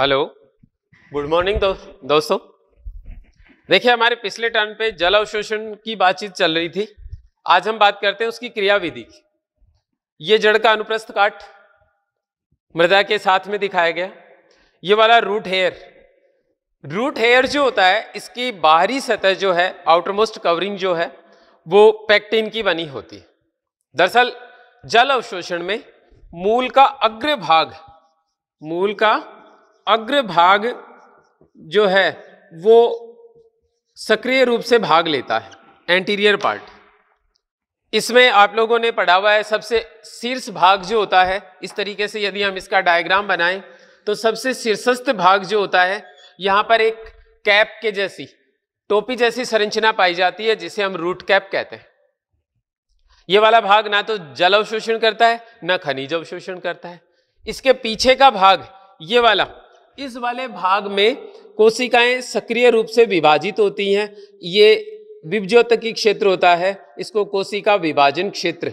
hello good morning दोस्तों देखिए हमारे पिछले टर्न पे जल अवशोषण की बातचीत चल रही थी आज हम बात करते हैं उसकी क्रियाविधि की ये जड़ का अनुप्रस्थ काट मृदा के साथ में दिखाया गया ये वाला रूट हेयर रूट हेयर जो होता है इसकी बाहरी सतह जो है आउटरमोस्ट कवरिंग जो है वो पैक्टिन की बनी होती है दरअसल जल अवशोषण में मूल का अग्र भाग मूल का अग्र भाग जो है वो सक्रिय रूप से भाग लेता है एंटीरियर पार्ट इसमें आप लोगों ने पढ़ा हुआ है सबसे शीर्ष भाग जो होता है इस तरीके से यदि हम इसका डायग्राम बनाएं तो सबसे शीर्षस्थ भाग जो होता है यहाँ पर एक कैप के जैसी टोपी जैसी संरचना पाई जाती है जिसे हम रूट कैप कहते हैं ये वाला भाग ना तो जल अवशोषण करता है ना खनिज अवशोषण करता है इसके पीछे का भाग ये वाला इस वाले भाग में कोशिकाएं सक्रिय रूप से विभाजित होती हैं ये विभज्योतकी क्षेत्र होता है इसको कोशिका विभाजन क्षेत्र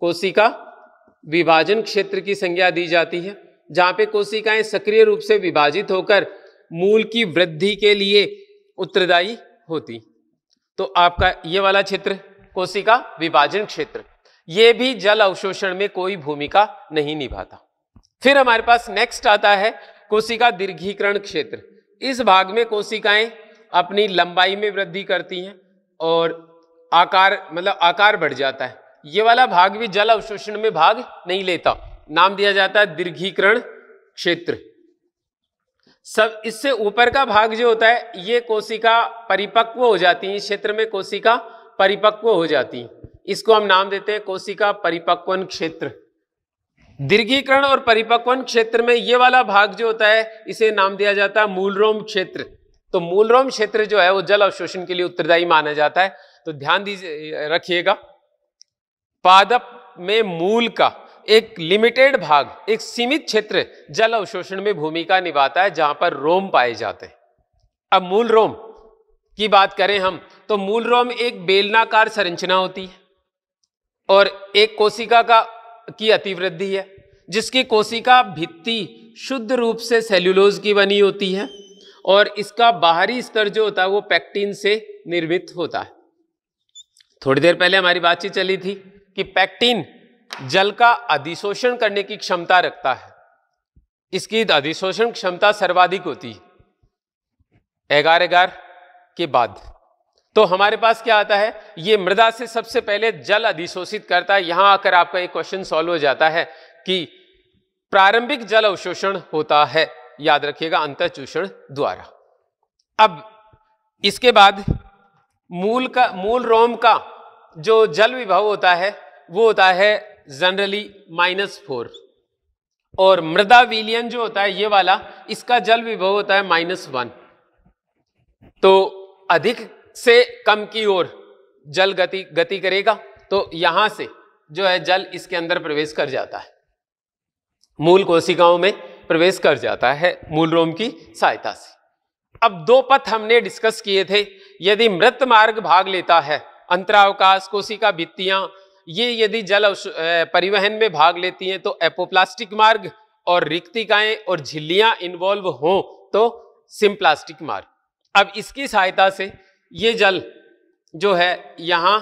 कोशिका विभाजन क्षेत्र की संज्ञा दी जाती है जहाँ पे कोशिकाएं सक्रिय रूप से विभाजित होकर मूल की वृद्धि के लिए उत्तरदायी होती तो आपका ये वाला क्षेत्र कोशिका विभाजन क्षेत्र ये भी जल अवशोषण में कोई भूमिका नहीं निभाता फिर हमारे पास नेक्स्ट आता है कोशिका दीर्घीकरण क्षेत्र इस भाग में कोशिकाएं अपनी लंबाई में वृद्धि करती हैं और आकार मतलब आकार बढ़ जाता है ये वाला भाग भी जल अवशोषण में भाग नहीं लेता नाम दिया जाता है दीर्घीकरण क्षेत्र सब इससे ऊपर का भाग जो होता है ये कोशिका परिपक्व हो जाती है क्षेत्र में कोशिका परिपक्व हो जाती है इसको हम नाम देते हैं कोशिका परिपक्वन क्षेत्र दीर्घीकरण और परिपक्वन क्षेत्र में ये वाला भाग जो होता है इसे नाम दिया जाता है मूलरोम क्षेत्र तो मूलरोम क्षेत्र जो है वो जल अवशोषण के लिए उत्तरदायी माना जाता है तो ध्यान दीजिए रखिएगा पादप में मूल का एक लिमिटेड भाग एक सीमित क्षेत्र जल अवशोषण में भूमिका निभाता है जहां पर रोम पाए जाते हैं अब मूल रोम की बात करें हम तो मूल रोम एक बेलनाकार संरचना होती है और एक कोशिका का की अतिवृद्धि है जिसकी कोशिका भित्ति शुद्ध रूप से सेल्यूलोज की बनी होती है और इसका बाहरी स्तर जो होता है वो पैक्टिन से निर्मित होता है थोड़ी देर पहले हमारी बातचीत चली थी कि पैक्टिन जल का अधिशोषण करने की क्षमता रखता है इसकी अधिशोषण क्षमता सर्वाधिक होती है एगार एगार के बाद तो हमारे पास क्या आता है ये मृदा से सबसे पहले जल अधिशोषित करता है यहां आकर आपका एक क्वेश्चन सॉल्व हो जाता है कि प्रारंभिक जल अवशोषण होता है याद रखिएगा अंत चूषण द्वारा अब इसके बाद मूल का मूल रोम का जो जल विभव होता है वो होता है जनरली माइनस फोर और मृदा विलियन जो होता है ये वाला इसका जल विभव होता है माइनस वन तो अधिक से कम की ओर जल गति गति करेगा तो यहां से जो है जल इसके अंदर प्रवेश कर जाता है मूल कोशिकाओं में प्रवेश कर जाता है मूल रोम की सहायता से अब दो पथ हमने डिस्कस किए थे यदि मृत मार्ग भाग लेता है अंतरावकाश कोशिका भित्तियां ये यदि जल परिवहन में भाग लेती हैं तो एपोप्लास्टिक मार्ग और रिक्तिकाएं और झिल्लियां इन्वॉल्व हों तो सिम्प्लास्टिक मार्ग अब इसकी सहायता से ये जल जो है यहाँ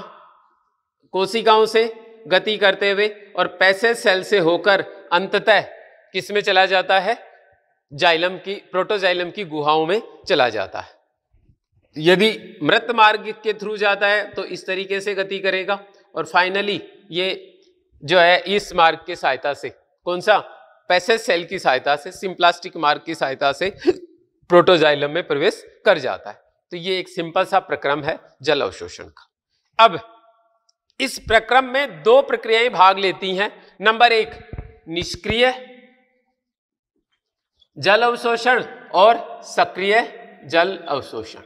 कोशिकाओं से गति करते हुए और पैसे सेल से होकर अंततः किस में चला जाता है जाइलम की प्रोटोजाइलम की गुहाओं में चला जाता है यदि मृत मार्ग के थ्रू जाता है तो इस तरीके से गति करेगा और फाइनली ये जो है इस मार्ग की सहायता से कौन सा पैसे सेल की सहायता से सिम्प्लास्टिक मार्ग की सहायता से प्रोटोजाइलम में प्रवेश कर जाता है तो ये एक सिंपल सा प्रक्रम है जल अवशोषण का अब इस प्रक्रम में दो प्रक्रियाएं भाग लेती हैं नंबर एक निष्क्रिय जल अवशोषण और सक्रिय जल अवशोषण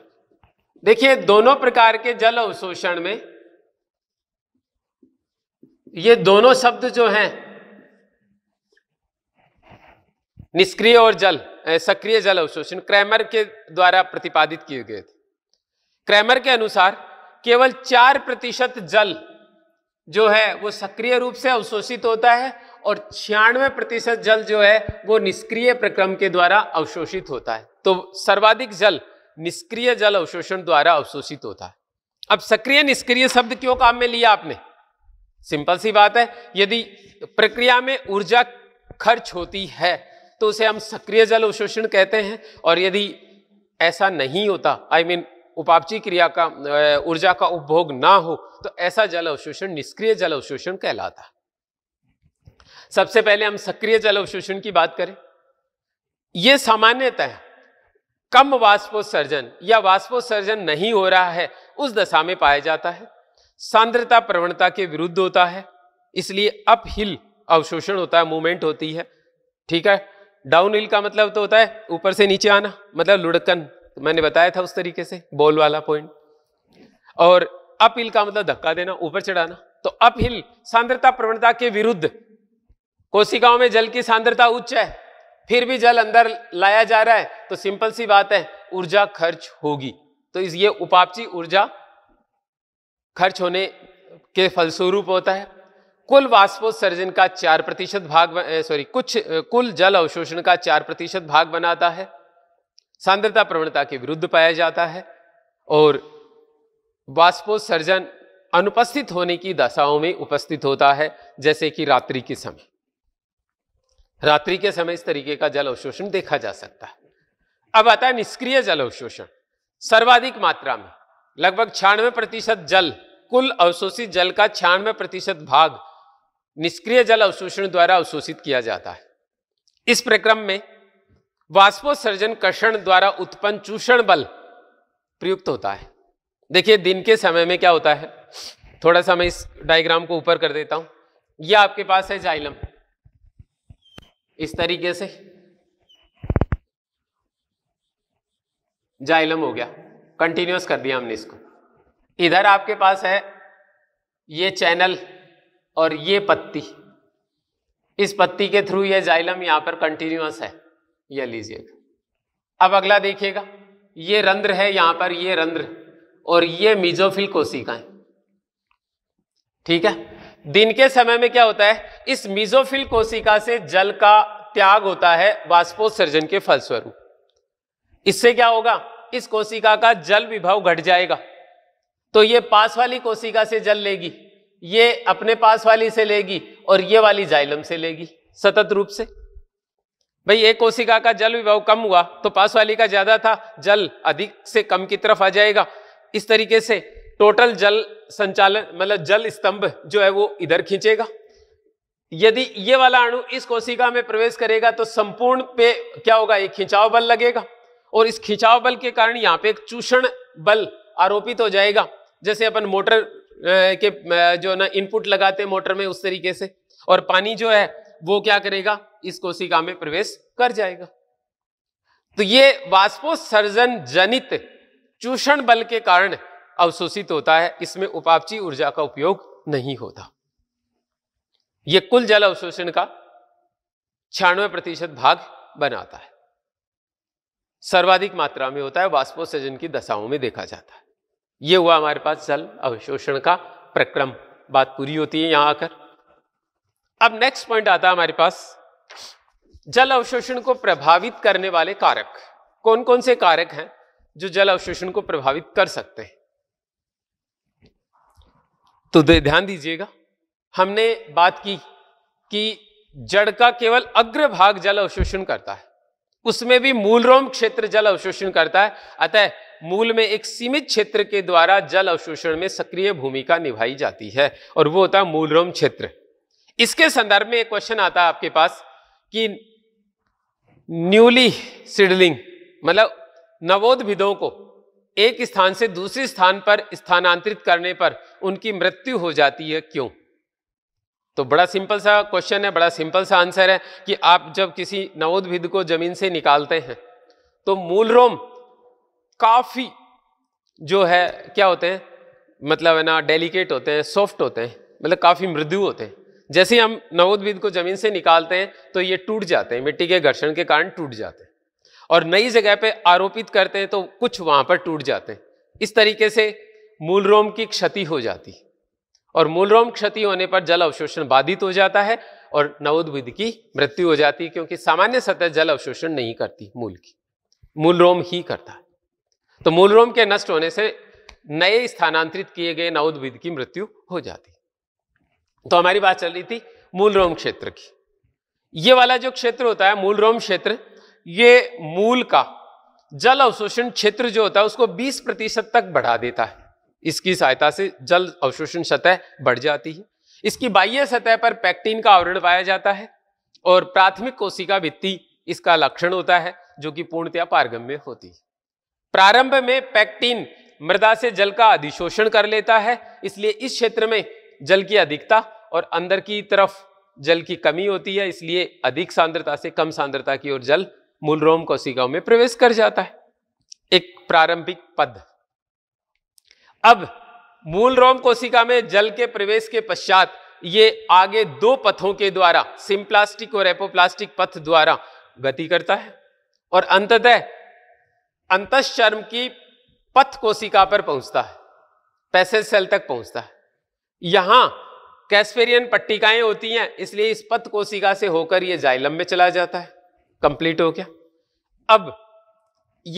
देखिए दोनों प्रकार के जल अवशोषण में ये दोनों शब्द जो हैं निष्क्रिय और जल सक्रिय जल अवशोषण क्रैमर के द्वारा प्रतिपादित किए गए थे क्रैमर के अनुसार केवल चार प्रतिशत जल जो है वो सक्रिय रूप से अवशोषित होता है और छियानवे प्रतिशत जल जो है वो निष्क्रिय प्रक्रम के द्वारा अवशोषित होता है तो सर्वाधिक जल निष्क्रिय जल अवशोषण द्वारा अवशोषित होता है अब सक्रिय निष्क्रिय शब्द क्यों काम में लिया आपने सिंपल सी बात है यदि प्रक्रिया में ऊर्जा खर्च होती है तो उसे हम सक्रिय जल अवशोषण कहते हैं और यदि ऐसा नहीं होता आई I मीन mean, उपापची क्रिया का ऊर्जा का उपभोग ना हो तो ऐसा जल अवशोषण निष्क्रिय जल अवशोषण कहलाता सबसे पहले हम सक्रिय जल अवशोषण की बात करें यह सामान्यतः कम वाष्पोत्सर्जन या वाष्पोत्सर्जन नहीं हो रहा है उस दशा में पाया जाता है सांद्रता प्रवणता के विरुद्ध होता है इसलिए अप हिल अवशोषण होता है मूवमेंट होती है ठीक है डाउन हिल का मतलब तो होता है ऊपर से नीचे आना मतलब लुढ़कन मैंने बताया था उस तरीके से बॉल वाला पॉइंट और अप हिल का मतलब धक्का देना ऊपर चढ़ाना तो अपहिल सांद्रता प्रवणता के विरुद्ध कोशिकाओं में जल की सांद्रता उच्च है फिर भी जल अंदर लाया जा रहा है तो सिंपल सी बात है ऊर्जा खर्च होगी तो इस ये उपापची ऊर्जा खर्च होने के फलस्वरूप होता है कुल वाष्पोत्सर्जन का चार प्रतिशत भाग सॉरी कुछ कुल जल अवशोषण का चार प्रतिशत भाग बनाता है सांद्रता प्रवणता के विरुद्ध पाया जाता है और वाष्पोत्सर्जन अनुपस्थित होने की दशाओं में उपस्थित होता है जैसे कि रात्रि के समय रात्रि के समय इस तरीके का जल अवशोषण देखा जा सकता है अब आता है निष्क्रिय जल अवशोषण सर्वाधिक मात्रा में लगभग छियानवे प्रतिशत जल कुल अवशोषित जल का छियानवे प्रतिशत भाग निष्क्रिय जल अवशोषण द्वारा अवशोषित किया जाता है इस प्रक्रम में वाष्पोत्सर्जन कर्षण द्वारा उत्पन्न चूषण बल प्रयुक्त होता है देखिए दिन के समय में क्या होता है थोड़ा सा मैं इस डायग्राम को ऊपर कर देता हूं यह आपके पास है जाइलम इस तरीके से जाइलम हो गया कंटिन्यूस कर दिया हमने इसको इधर आपके पास है ये चैनल और ये पत्ती इस पत्ती के थ्रू ये जाइलम यहां पर कंटिन्यूस है यह लीजिएगा अब अगला देखिएगा ये रंध्र है यहां पर ये रंध्र और ये मिजोफिल कोशिकाएं ठीक है दिन के समय में क्या होता है इस मिजोफिल कोशिका से जल का त्याग होता है वाष्पोत्सर्जन के फलस्वरूप इससे क्या होगा इस कोशिका का जल विभव घट जाएगा तो ये पास वाली कोशिका से जल लेगी ये अपने पास वाली से लेगी और ये वाली जाइलम से लेगी सतत रूप से भाई एक कोशिका का जल विभव कम हुआ तो पास वाली का ज्यादा था जल अधिक से कम की तरफ आ जाएगा इस तरीके से टोटल जल संचालन मतलब जल स्तंभ जो है वो इधर खींचेगा यदि ये वाला अणु इस कोशिका में प्रवेश करेगा तो संपूर्ण पे क्या होगा एक खिंचाव बल लगेगा और इस खिंचाव बल के कारण यहाँ पे एक चूषण बल आरोपित हो जाएगा जैसे अपन मोटर के जो ना इनपुट लगाते मोटर में उस तरीके से और पानी जो है वो क्या करेगा इस कोशिका में प्रवेश कर जाएगा तो ये वाष्पोत्सर्जन जनित चूषण बल के कारण अवशोषित होता है इसमें उपापची ऊर्जा का उपयोग नहीं होता यह कुल जल अवशोषण का छियानवे प्रतिशत भाग बनाता है सर्वाधिक मात्रा में होता है वाष्पोसर्जन की दशाओं में देखा जाता है यह हुआ हमारे पास जल अवशोषण का प्रक्रम बात पूरी होती है यहां आकर अब नेक्स्ट पॉइंट आता है हमारे पास जल अवशोषण को प्रभावित करने वाले कारक कौन कौन से कारक हैं जो जल अवशोषण को प्रभावित कर सकते हैं तो ध्यान दीजिएगा हमने बात की कि जड़ का केवल अग्रभाग जल अवशोषण करता है उसमें भी मूल रोम क्षेत्र जल अवशोषण करता है अतः मूल में एक सीमित क्षेत्र के द्वारा जल अवशोषण में सक्रिय भूमिका निभाई जाती है और वो होता है मूल रोम क्षेत्र इसके संदर्भ में एक क्वेश्चन आता है आपके पास कि न्यूली सिडलिंग मतलब नवोद्भिदों को एक स्थान से दूसरे स्थान पर स्थानांतरित करने पर उनकी मृत्यु हो जाती है क्यों तो बड़ा सिंपल सा क्वेश्चन है बड़ा सिंपल सा आंसर है कि आप जब किसी नवोद्भिद को जमीन से निकालते हैं तो मूल रोम काफी जो है क्या होते हैं मतलब है ना डेलिकेट होते हैं सॉफ्ट होते हैं मतलब काफी मृदु होते हैं जैसे हम नवोद्भिद को जमीन से निकालते हैं तो ये टूट जाते हैं मिट्टी के घर्षण के कारण टूट जाते हैं और नई जगह पे आरोपित करते हैं तो कुछ वहां पर टूट जाते हैं इस तरीके से मूल रोम की क्षति हो जाती और मूल रोम क्षति होने पर जल अवशोषण बाधित हो जाता है और नवोद्विद की मृत्यु हो जाती है क्योंकि सामान्य सतह जल अवशोषण नहीं करती मूल की मूल रोम ही करता है तो मूल रोम के नष्ट होने से नए स्थानांतरित किए गए नवोद्विद की मृत्यु हो जाती तो हमारी बात चल रही थी मूल रोम क्षेत्र की ये वाला जो क्षेत्र होता है मूल रोम क्षेत्र ये मूल का जल अवशोषण क्षेत्र जो होता है उसको 20 प्रतिशत तक बढ़ा देता है इसकी सहायता से जल अवशोषण सतह बढ़ जाती है इसकी बाह्य सतह पर पैक्टीन का आवरण पाया जाता है और प्राथमिक कोशिका भित्ति इसका लक्षण होता है जो कि पूर्णतया पारगम्य होती है प्रारंभ में पैक्टीन मृदा से जल का अधिशोषण कर लेता है इसलिए इस क्षेत्र में जल की अधिकता और अंदर की तरफ जल की कमी होती है इसलिए अधिक सांद्रता से कम सांद्रता की ओर जल मूल रोम कोशिकाओं में प्रवेश कर जाता है एक प्रारंभिक पद अब मूल रोम कोशिका में जल के प्रवेश के पश्चात ये आगे दो पथों के द्वारा सिम्प्लास्टिक और एपोप्लास्टिक पथ द्वारा गति करता है और अंततः अंतश्चर्म की पथ कोशिका पर पहुंचता है पैसे सेल तक पहुंचता है यहां कैस्पेरियन पट्टिकाएं होती हैं इसलिए इस पथ कोशिका से होकर यह जाइलम में चला जाता है कंप्लीट हो गया अब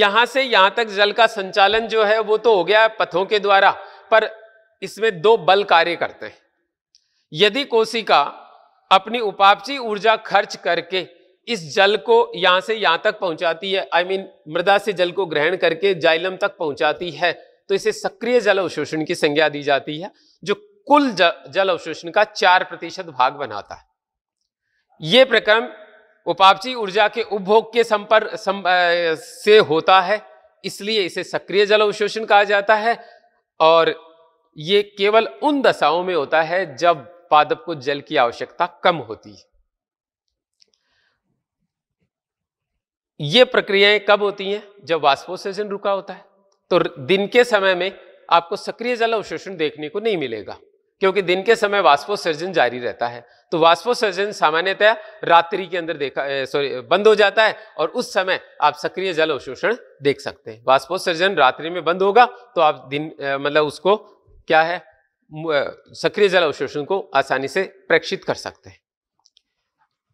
यहां से यहां तक जल का संचालन जो है वो तो हो गया पथों के द्वारा पर इसमें दो बल कार्य करते हैं यदि कोशिका अपनी उपापची ऊर्जा खर्च करके इस जल को यहां से यहां तक पहुंचाती है आई I मीन mean, मृदा से जल को ग्रहण करके जाइलम तक पहुंचाती है तो इसे सक्रिय जल अवशोषण की संज्ञा दी जाती है जो कुल जल अवशोषण का चार प्रतिशत भाग बनाता है यह प्रक्रम उपापची ऊर्जा के उपभोग के संपर्क सं, से होता है इसलिए इसे सक्रिय जल अवशोषण कहा जाता है और ये केवल उन दशाओं में होता है जब पादप को जल की आवश्यकता कम होती है ये प्रक्रियाएं कब होती हैं जब वाष्पोत्सर्जन रुका होता है तो दिन के समय में आपको सक्रिय जल अवशोषण देखने को नहीं मिलेगा क्योंकि दिन के समय वास्पोसर्जन जारी रहता है तो वास्पोसर्जन सामान्यतः रात्रि के अंदर देखा सॉरी बंद हो जाता है और उस समय आप सक्रिय जल अवशोषण देख सकते हैं वास्पोसर्जन रात्रि में बंद होगा तो आप दिन मतलब उसको क्या है सक्रिय जल अवशोषण को आसानी से प्रेक्षित कर सकते हैं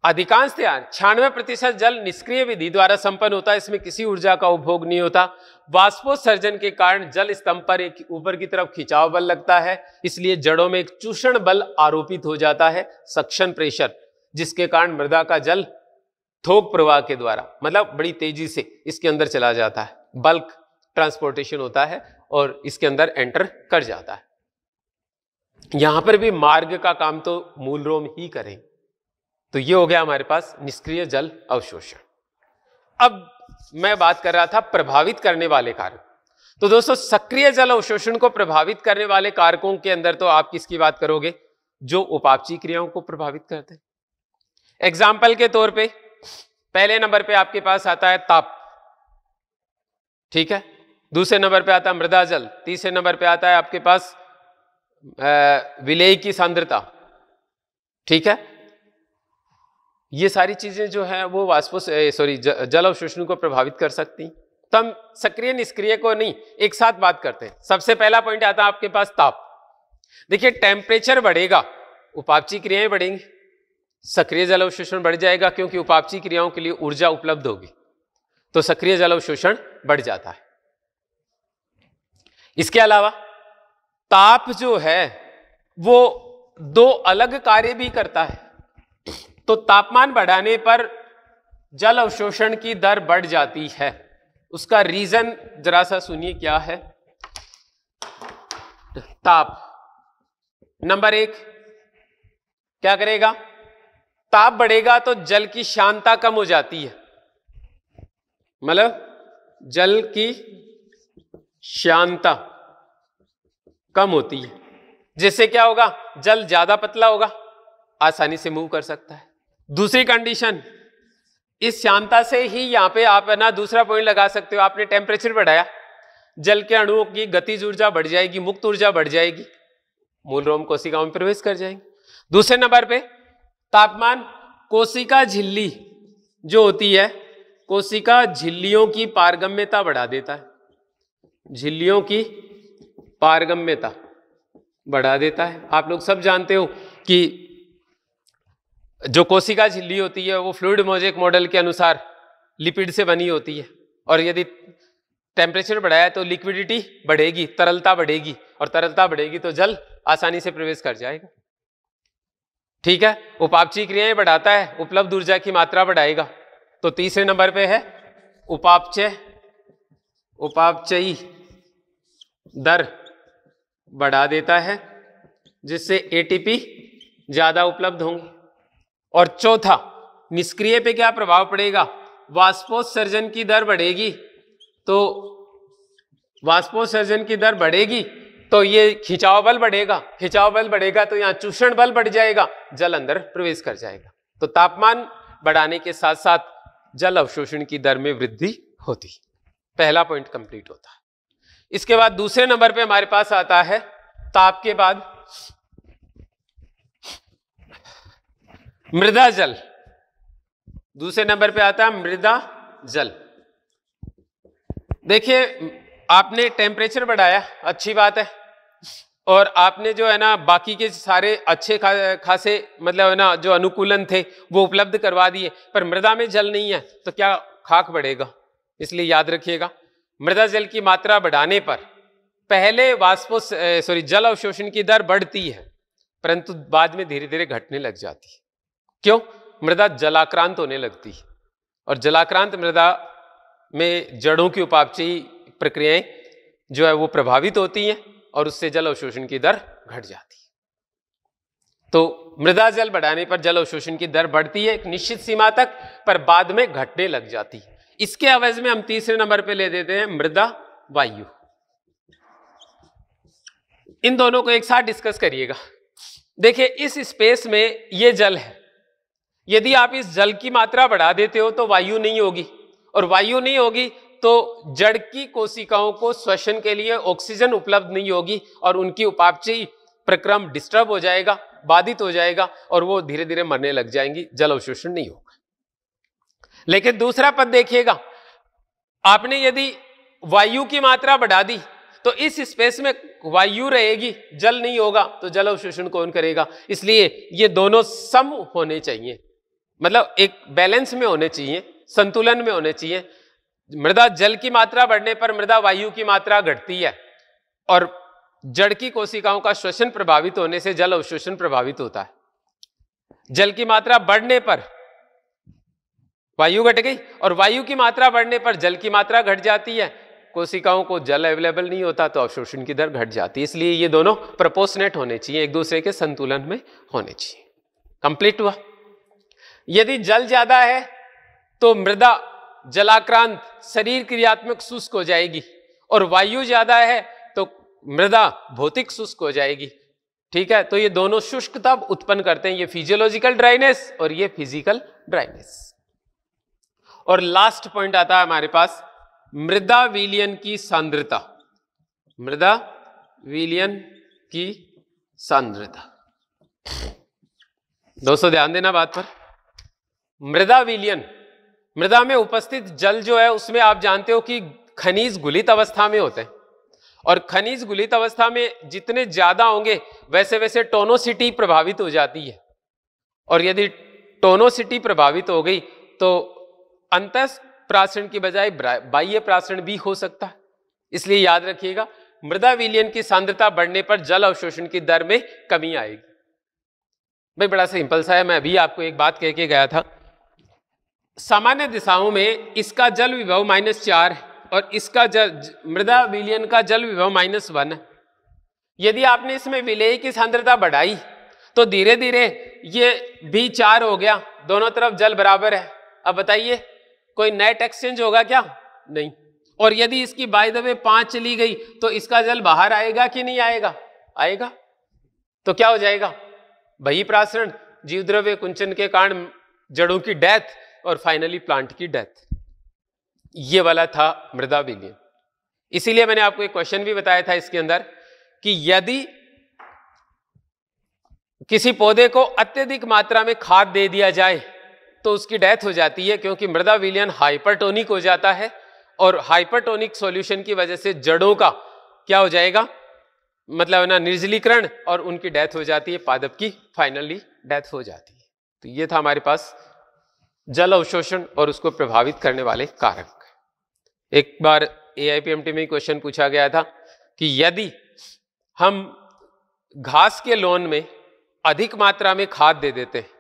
अधिकांश ध्यान छियानवे प्रतिशत जल निष्क्रिय विधि द्वारा संपन्न होता है इसमें किसी ऊर्जा का उपभोग नहीं होता वाष्पोत्सर्जन के कारण जल स्तंभ पर एक ऊपर की तरफ खिंचाव बल लगता है इसलिए जड़ों में एक चूषण बल आरोपित हो जाता है सक्शन प्रेशर जिसके कारण मृदा का जल थोक प्रवाह के द्वारा मतलब बड़ी तेजी से इसके अंदर चला जाता है बल्क ट्रांसपोर्टेशन होता है और इसके अंदर एंटर कर जाता है यहां पर भी मार्ग का काम तो मूल रोम ही करेंगे तो ये हो गया हमारे पास निष्क्रिय जल अवशोषण अब मैं बात कर रहा था प्रभावित करने वाले कारक तो दोस्तों सक्रिय जल अवशोषण को प्रभावित करने वाले कारकों के अंदर तो आप किसकी बात करोगे जो उपापची क्रियाओं को प्रभावित करते हैं एग्जाम्पल के तौर पे पहले नंबर पे आपके पास आता है ताप ठीक है दूसरे नंबर पे आता है मृदा जल तीसरे नंबर पे आता है आपके पास विलेय की सांद्रता ठीक है ये सारी चीज़ें जो हैं वो वाष्पो सॉरी जल अवशोषण को प्रभावित कर सकती तो हम सक्रिय निष्क्रिय को नहीं एक साथ बात करते हैं सबसे पहला पॉइंट आता है आपके पास ताप देखिए टेम्परेचर बढ़ेगा उपापची क्रियाएं बढ़ेंगी सक्रिय जल अवशोषण बढ़ जाएगा क्योंकि उपापची क्रियाओं के लिए ऊर्जा उपलब्ध होगी तो सक्रिय जल अवशोषण बढ़ जाता है इसके अलावा ताप जो है वो दो अलग कार्य भी करता है तो तापमान बढ़ाने पर जल अवशोषण की दर बढ़ जाती है उसका रीजन जरा सा सुनिए क्या है ताप नंबर एक क्या करेगा ताप बढ़ेगा तो जल की शांता कम हो जाती है मतलब जल की शांता कम होती है जिससे क्या होगा जल ज्यादा पतला होगा आसानी से मूव कर सकता है दूसरी कंडीशन इस शांता से ही यहाँ पे आप है ना दूसरा पॉइंट लगा सकते हो आपने टेम्परेचर बढ़ाया जल के अणुओं की गतिज ऊर्जा बढ़ जाएगी मुक्त ऊर्जा बढ़ जाएगी मूल रोम कोशिकाओं में प्रवेश कर जाएंगे दूसरे नंबर पे तापमान कोशिका झिल्ली जो होती है कोशिका झिल्लियों की पारगम्यता बढ़ा देता है झिल्लियों की पारगम्यता बढ़ा देता है आप लोग सब जानते हो कि जो कोशिका झिल्ली होती है वो फ्लूड मोजेक मॉडल के अनुसार लिपिड से बनी होती है और यदि टेम्परेचर बढ़ाया तो लिक्विडिटी बढ़ेगी तरलता बढ़ेगी और तरलता बढ़ेगी तो जल आसानी से प्रवेश कर जाएगा ठीक है उपापची क्रियाएं बढ़ाता है उपलब्ध ऊर्जा की मात्रा बढ़ाएगा तो तीसरे नंबर पे है उपापचय उपापचयी दर बढ़ा देता है जिससे एटीपी ज़्यादा उपलब्ध होंगे और चौथा निष्क्रिय पे क्या प्रभाव पड़ेगा वाष्पोत्सर्जन की दर बढ़ेगी तो वाष्पोत्सर्जन की दर बढ़ेगी तो ये खिंचाव बल बढ़ेगा खिंचाव बल बढ़ेगा तो यहाँ चूषण बल बढ़ जाएगा जल अंदर प्रवेश कर जाएगा तो तापमान बढ़ाने के साथ साथ जल अवशोषण की दर में वृद्धि होती पहला पॉइंट कंप्लीट होता है इसके बाद दूसरे नंबर पे हमारे पास आता है ताप के बाद मृदा जल दूसरे नंबर पे आता है मृदा जल देखिए आपने टेम्परेचर बढ़ाया अच्छी बात है और आपने जो है ना बाकी के सारे अच्छे खा, खासे मतलब है ना जो अनुकूलन थे वो उपलब्ध करवा दिए पर मृदा में जल नहीं है तो क्या खाक बढ़ेगा इसलिए याद रखिएगा मृदा जल की मात्रा बढ़ाने पर पहले वाष्पो सॉरी जल अवशोषण की दर बढ़ती है परंतु बाद में धीरे धीरे घटने लग जाती है क्यों मृदा जलाक्रांत होने लगती है और जलाक्रांत मृदा में जड़ों की उपापची प्रक्रियाएं जो है वो प्रभावित होती हैं और उससे जल अवशोषण की दर घट जाती है तो मृदा जल बढ़ाने पर जल अवशोषण की दर बढ़ती है एक निश्चित सीमा तक पर बाद में घटने लग जाती है इसके अवैज में हम तीसरे नंबर पर ले देते हैं मृदा वायु इन दोनों को एक साथ डिस्कस करिएगा देखिए इस स्पेस में ये जल है यदि आप इस जल की मात्रा बढ़ा देते हो तो वायु नहीं होगी और वायु नहीं होगी तो जड़ की कोशिकाओं को श्वसन के लिए ऑक्सीजन उपलब्ध नहीं होगी और उनकी उपापचयी प्रक्रम डिस्टर्ब हो जाएगा बाधित हो जाएगा और वो धीरे धीरे मरने लग जाएंगी जल अवशोषण नहीं होगा लेकिन दूसरा पद देखिएगा आपने यदि वायु की मात्रा बढ़ा दी तो इस स्पेस में वायु रहेगी जल नहीं होगा तो जल अवशोषण कौन करेगा इसलिए ये दोनों सम होने चाहिए मतलब एक बैलेंस में होने चाहिए संतुलन में होने चाहिए मृदा जल की मात्रा बढ़ने पर मृदा वायु की मात्रा घटती है और जड़ की कोशिकाओं का श्वसन प्रभावित होने से जल अवशोषण प्रभावित होता है जल की मात्रा बढ़ने पर वायु घट गई और वायु की मात्रा बढ़ने पर जल की मात्रा घट जाती है कोशिकाओं को जल अवेलेबल नहीं होता तो अवशोषण की दर घट जाती है इसलिए ये दोनों प्रपोसनेट होने चाहिए एक दूसरे के संतुलन में होने चाहिए कंप्लीट हुआ यदि जल ज्यादा है तो मृदा जलाक्रांत शरीर क्रियात्मक शुष्क हो जाएगी और वायु ज्यादा है तो मृदा भौतिक शुष्क हो जाएगी ठीक है तो ये दोनों शुष्क तब उत्पन्न करते हैं ये फिजियोलॉजिकल ड्राइनेस और ये फिजिकल ड्राइनेस और लास्ट पॉइंट आता है हमारे पास मृदा विलियन की सांद्रता मृदा विलियन की सांद्रता दोस्तों ध्यान देना बात पर मृदा विलियन मृदा में उपस्थित जल जो है उसमें आप जानते हो कि खनिज गुलित अवस्था में होते हैं और खनिज गुलित अवस्था में जितने ज्यादा होंगे वैसे वैसे टोनोसिटी प्रभावित हो जाती है और यदि टोनोसिटी प्रभावित हो गई तो अंत प्राशन की बजाय बाह्य प्राशन भी हो सकता है इसलिए याद रखिएगा मृदा विलियन की सांद्रता बढ़ने पर जल अवशोषण की दर में कमी आएगी भाई बड़ा सिंपल सा है मैं अभी आपको एक बात कह के गया था सामान्य दिशाओं में इसका जल विभव माइनस चार और इसका जल मृदा विलियन का जल विभव माइनस वन यदि आपने इसमें विलेय की सांद्रता बढ़ाई तो धीरे धीरे ये भी चार हो गया दोनों तरफ जल बराबर है अब बताइए कोई नेट एक्सचेंज होगा क्या नहीं और यदि इसकी बाय दबे पांच चली गई तो इसका जल बाहर आएगा कि नहीं आएगा आएगा तो क्या हो जाएगा वही प्रासरण जीवद्रव्य कुंचन के कारण जड़ों की डेथ और फाइनली प्लांट की डेथ ये वाला था मृदा विलियन इसीलिए मैंने आपको एक क्वेश्चन भी बताया था इसके अंदर कि यदि किसी पौधे को अत्यधिक मात्रा में खाद दे दिया जाए तो उसकी डेथ हो जाती है क्योंकि मृदा विलियन हाइपरटोनिक हो जाता है और हाइपरटोनिक सॉल्यूशन की वजह से जड़ों का क्या हो जाएगा मतलब ना निर्जलीकरण और उनकी डेथ हो जाती है पादप की फाइनली डेथ हो जाती है तो ये था हमारे पास जल अवशोषण और उसको प्रभावित करने वाले कारक एक बार ए में क्वेश्चन पूछा गया था कि यदि हम घास के लोन में अधिक मात्रा में खाद दे देते हैं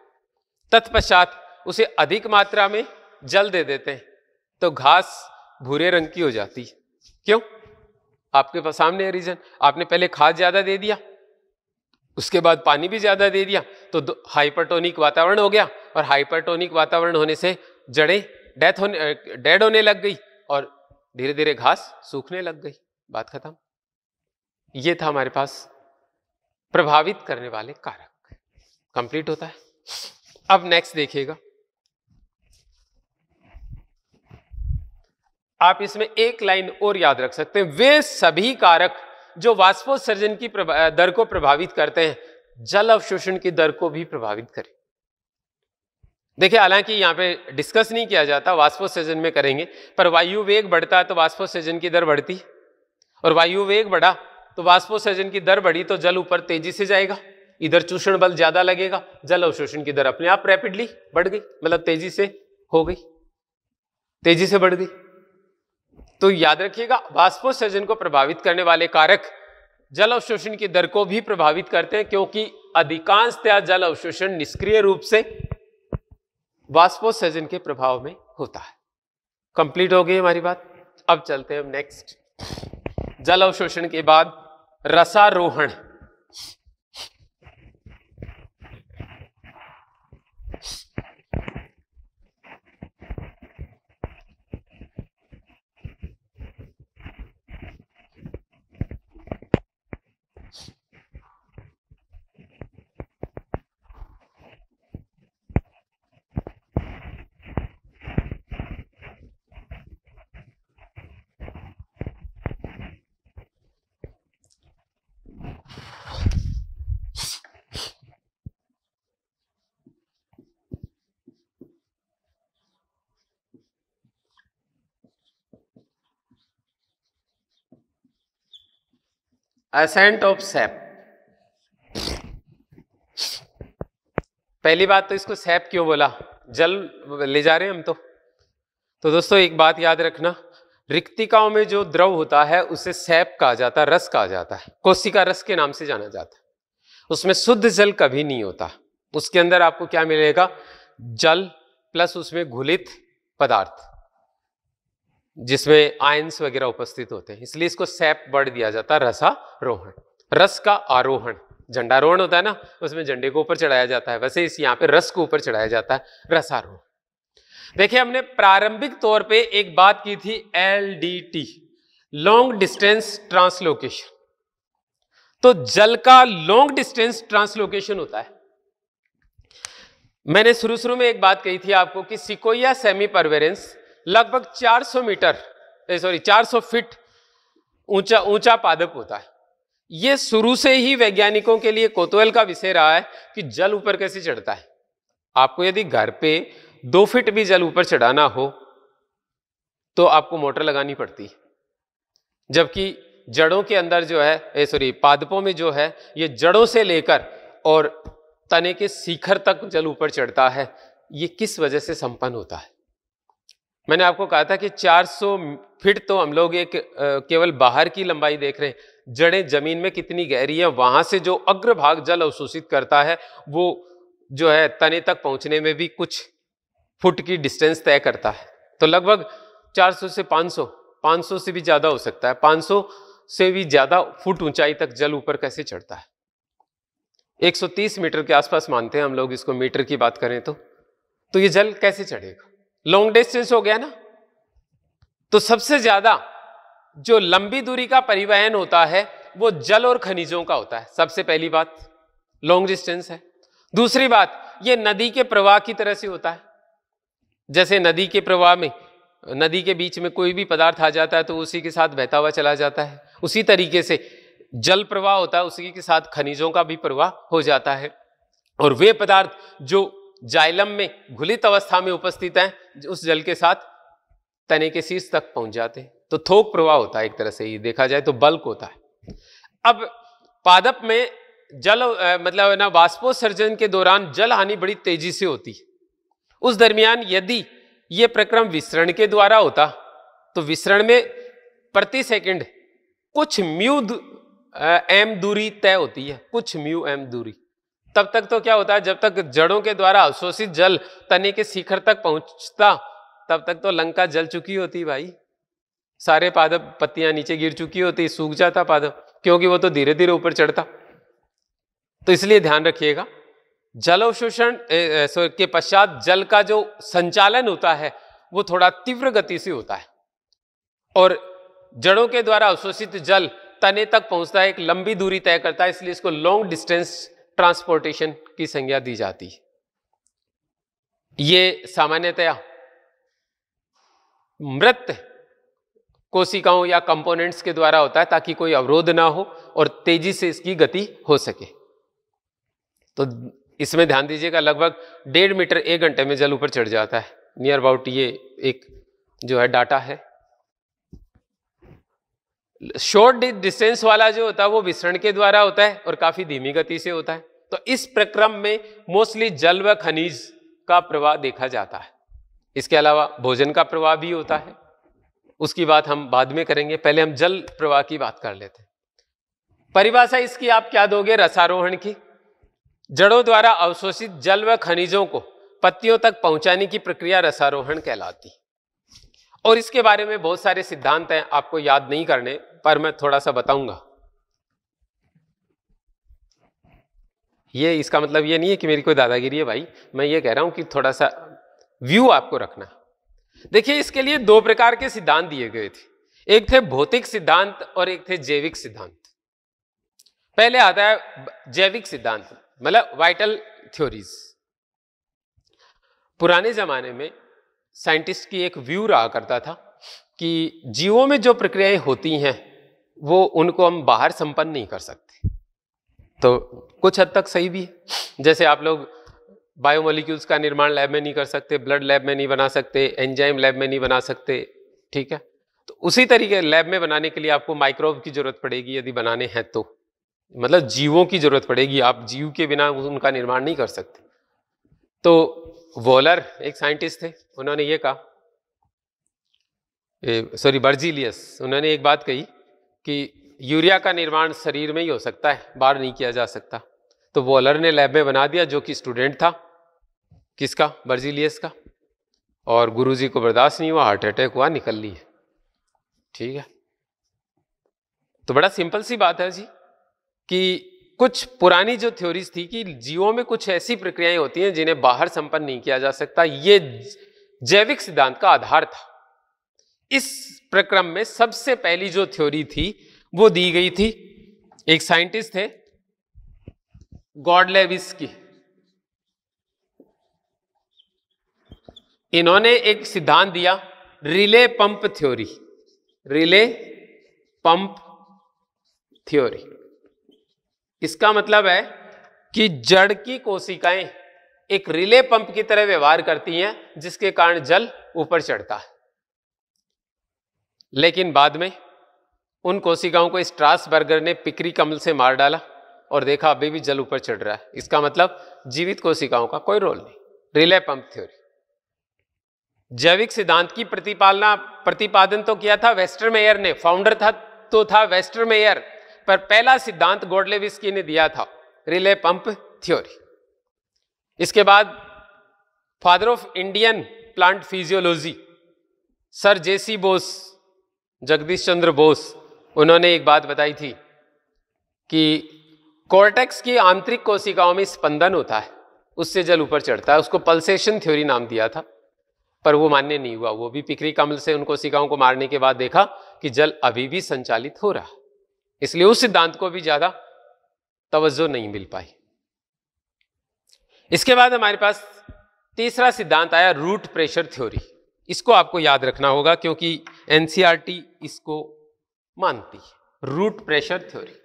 तत्पश्चात उसे अधिक मात्रा में जल दे देते हैं तो घास भूरे रंग की हो जाती है क्यों आपके पास सामने है रीजन आपने पहले खाद ज्यादा दे दिया उसके बाद पानी भी ज़्यादा दे दिया तो हाइपरटोनिक वातावरण हो गया और हाइपरटोनिक वातावरण होने से जड़ें डेथ होने डेड होने लग गई और धीरे धीरे घास सूखने लग गई बात खत्म ये था हमारे पास प्रभावित करने वाले कारक कंप्लीट होता है अब नेक्स्ट देखिएगा आप इसमें एक लाइन और याद रख सकते हैं वे सभी कारक जो वाष्पोत्सर्जन की दर को प्रभावित करते हैं जल अवशोषण की दर को भी प्रभावित करें देखिए हालांकि यहां पे डिस्कस नहीं किया जाता वाष्पोत्सर्जन में करेंगे पर वायु वेग बढ़ता है तो वाष्पोत्सर्जन की दर बढ़ती और वायु वेग बढ़ा तो वाष्पोत्सर्जन की दर बढ़ी तो जल ऊपर तेजी से जाएगा इधर चूषण बल ज्यादा लगेगा जल अवशोषण की दर अपने आप रैपिडली बढ़ गई मतलब तेजी से हो गई तेजी से बढ़ गई तो याद रखिएगा वाष्पोत्सर्जन को प्रभावित करने वाले कारक जल अवशोषण की दर को भी प्रभावित करते हैं क्योंकि अधिकांशतया जल अवशोषण निष्क्रिय रूप से वाष्पोत्सर्जन के प्रभाव में होता है कंप्लीट हो गई हमारी बात अब चलते हैं हम नेक्स्ट जल अवशोषण के बाद रसारोहण असेंट ऑफ सैप पहली बात तो इसको सैप क्यों बोला जल ले जा रहे हैं हम तो तो दोस्तों एक बात याद रखना रिक्तिकाओं में जो द्रव होता है उसे सैप कहा जाता है रस कहा जाता है कोशिका रस के नाम से जाना जाता है उसमें शुद्ध जल कभी नहीं होता उसके अंदर आपको क्या मिलेगा जल प्लस उसमें घुलित पदार्थ जिसमें आयंस वगैरह उपस्थित होते हैं इसलिए इसको सैप वर्ड दिया जाता है रसारोहण रस का आरोहण झंडारोहण होता है ना उसमें झंडे को ऊपर चढ़ाया जाता है वैसे इस यहाँ पे रस को ऊपर चढ़ाया जाता है रसारोहण देखिए हमने प्रारंभिक तौर पे एक बात की थी L D T long distance translocation तो जल का लॉन्ग डिस्टेंस ट्रांसलोकेशन होता है मैंने शुरू शुरू में एक बात कही थी आपको कि सिकोया सेमी परवेरेंस लगभग 400 मीटर सॉरी 400 फीट ऊंचा ऊंचा पादप होता है ये शुरू से ही वैज्ञानिकों के लिए कोतवल का विषय रहा है कि जल ऊपर कैसे चढ़ता है आपको यदि घर पे दो फीट भी जल ऊपर चढ़ाना हो तो आपको मोटर लगानी पड़ती है जबकि जड़ों के अंदर जो है सॉरी पादपों में जो है ये जड़ों से लेकर और तने के शिखर तक जल ऊपर चढ़ता है ये किस वजह से संपन्न होता है मैंने आपको कहा था कि 400 फीट तो हम लोग एक केवल बाहर की लंबाई देख रहे हैं जड़ें जमीन में कितनी गहरी है वहाँ से जो अग्रभाग जल अवशोषित करता है वो जो है तने तक पहुँचने में भी कुछ फुट की डिस्टेंस तय करता है तो लगभग 400 से 500 500 से भी ज़्यादा हो सकता है 500 से भी ज़्यादा फुट ऊंचाई तक जल ऊपर कैसे चढ़ता है 130 मीटर के आसपास मानते हैं हम लोग इसको मीटर की बात करें तो तो ये जल कैसे चढ़ेगा लॉन्ग डिस्टेंस हो गया ना तो सबसे ज्यादा जो लंबी दूरी का परिवहन होता है वो जल और खनिजों का होता है सबसे पहली बात लॉन्ग डिस्टेंस है दूसरी बात ये नदी के प्रवाह की तरह से होता है जैसे नदी के प्रवाह में नदी के बीच में कोई भी पदार्थ आ जाता है तो उसी के साथ बहता हुआ चला जाता है उसी तरीके से जल प्रवाह होता है उसी के साथ खनिजों का भी प्रवाह हो जाता है और वे पदार्थ जो जाइलम में घुलित अवस्था में उपस्थित हैं उस जल के साथ तने के शीर्ष तक पहुंच जाते हैं तो थोक प्रवाह होता है एक तरह से ये देखा जाए तो बल्क होता है अब पादप में जल मतलब ना वाष्पोत्सर्जन के दौरान जल हानि बड़ी तेजी से होती है उस दरमियान यदि ये प्रक्रम विसरण के द्वारा होता तो विसरण में प्रति सेकंड कुछ म्यू एम दूरी तय होती है कुछ म्यू एम दूरी तब तक तो क्या होता है जब तक जड़ों के द्वारा अवशोषित जल तने के शिखर तक पहुंचता तब तक तो लंका जल चुकी होती भाई सारे पादप पत्तियां नीचे गिर चुकी होती सूख जाता पादप क्योंकि वो तो धीरे धीरे ऊपर चढ़ता तो इसलिए ध्यान रखिएगा जल अवशोषण के पश्चात जल का जो संचालन होता है वो थोड़ा तीव्र गति से होता है और जड़ों के द्वारा अवशोषित जल तने तक पहुंचता है एक लंबी दूरी तय करता है इसलिए इसको लॉन्ग डिस्टेंस ट्रांसपोर्टेशन की संज्ञा दी जाती है ये सामान्यतया मृत कोशिकाओं या कंपोनेंट्स के द्वारा होता है ताकि कोई अवरोध ना हो और तेजी से इसकी गति हो सके तो इसमें ध्यान दीजिएगा लगभग डेढ़ मीटर एक घंटे में जल ऊपर चढ़ जाता है नियर अबाउट ये एक जो है डाटा है शॉर्ट डिस्टेंस वाला जो होता है वो विसरण के द्वारा होता है और काफी धीमी गति से होता है तो इस प्रक्रम में मोस्टली जल व खनिज का प्रवाह देखा जाता है इसके अलावा भोजन का प्रवाह भी होता है उसकी बात हम बाद में करेंगे पहले हम जल प्रवाह की बात कर लेते हैं परिभाषा इसकी आप क्या दोगे रसारोहण की जड़ों द्वारा अवशोषित जल व खनिजों को पत्तियों तक पहुंचाने की प्रक्रिया रसारोहण कहलाती और इसके बारे में बहुत सारे सिद्धांत हैं आपको याद नहीं करने पर मैं थोड़ा सा बताऊंगा ये इसका मतलब ये नहीं है कि मेरी कोई दादागिरी है भाई मैं ये कह रहा हूं कि थोड़ा सा व्यू आपको रखना देखिए इसके लिए दो प्रकार के सिद्धांत दिए गए थे एक थे भौतिक सिद्धांत और एक थे जैविक सिद्धांत पहले आता है जैविक सिद्धांत मतलब वाइटल थ्योरीज पुराने जमाने में साइंटिस्ट की एक व्यू रहा करता था कि जीवों में जो प्रक्रियाएं होती हैं वो उनको हम बाहर संपन्न नहीं कर सकते तो कुछ हद तक सही भी है जैसे आप लोग बायोमोलिक्यूल्स का निर्माण लैब में नहीं कर सकते ब्लड लैब में नहीं बना सकते एंजाइम लैब में नहीं बना सकते ठीक है तो उसी तरीके लैब में बनाने के लिए आपको माइक्रोब की ज़रूरत पड़ेगी यदि बनाने हैं तो मतलब जीवों की ज़रूरत पड़ेगी आप जीव के बिना उनका निर्माण नहीं कर सकते तो वॉलर एक साइंटिस्ट थे उन्होंने ये कहा सॉरी बर्जीलियस उन्होंने एक बात कही कि यूरिया का निर्माण शरीर में ही हो सकता है बाहर नहीं किया जा सकता तो वॉलर ने लैब में बना दिया जो कि स्टूडेंट था किसका बर्जिलियस का और गुरुजी को बर्दाश्त नहीं हुआ हार्ट अटैक हुआ निकल लिए ठीक है तो बड़ा सिंपल सी बात है जी कि कुछ पुरानी जो थ्योरीज थी कि जीवों में कुछ ऐसी प्रक्रियाएं होती हैं जिन्हें बाहर संपन्न नहीं किया जा सकता ये जैविक सिद्धांत का आधार था इस प्रक्रम में सबसे पहली जो थ्योरी थी वो दी गई थी एक साइंटिस्ट थे गॉडलेविस की इन्होंने एक सिद्धांत दिया relay pump theory relay pump theory इसका मतलब है कि जड़ की कोशिकाएं एक रिले पंप की तरह व्यवहार करती हैं जिसके कारण जल ऊपर चढ़ता है लेकिन बाद में उन कोशिकाओं को स्ट्रास बर्गर ने पिकरी कमल से मार डाला और देखा अभी भी जल ऊपर चढ़ रहा है इसका मतलब जीवित कोशिकाओं का कोई रोल नहीं रिले पंप थ्योरी जैविक सिद्धांत की प्रतिपालना प्रतिपादन तो किया था वेस्टरमेयर ने फाउंडर था तो था वेस्टरमेयर पर पहला सिद्धांत गोडलेविस्की ने दिया था रिले पंप थ्योरी इसके बाद father of Indian plant physiology sir J C Bose Jagdish Chandra Bose उन्होंने एक बात बताई थी कि कोर्टेक्स की आंतरिक कोशिकाओं में स्पंदन होता है उससे जल ऊपर चढ़ता है उसको पल्सेशन थ्योरी नाम दिया था पर वो मान्य नहीं हुआ वो भी पिकरी कमल से उन कोशिकाओं को मारने के बाद देखा कि जल अभी भी संचालित हो रहा इसलिए उस सिद्धांत को भी ज्यादा तवज्जो नहीं मिल पाई इसके बाद हमारे पास तीसरा सिद्धांत आया रूट प्रेशर थ्योरी इसको आपको याद रखना होगा क्योंकि एनसीआरटी इसको मानती है रूट प्रेशर थ्योरी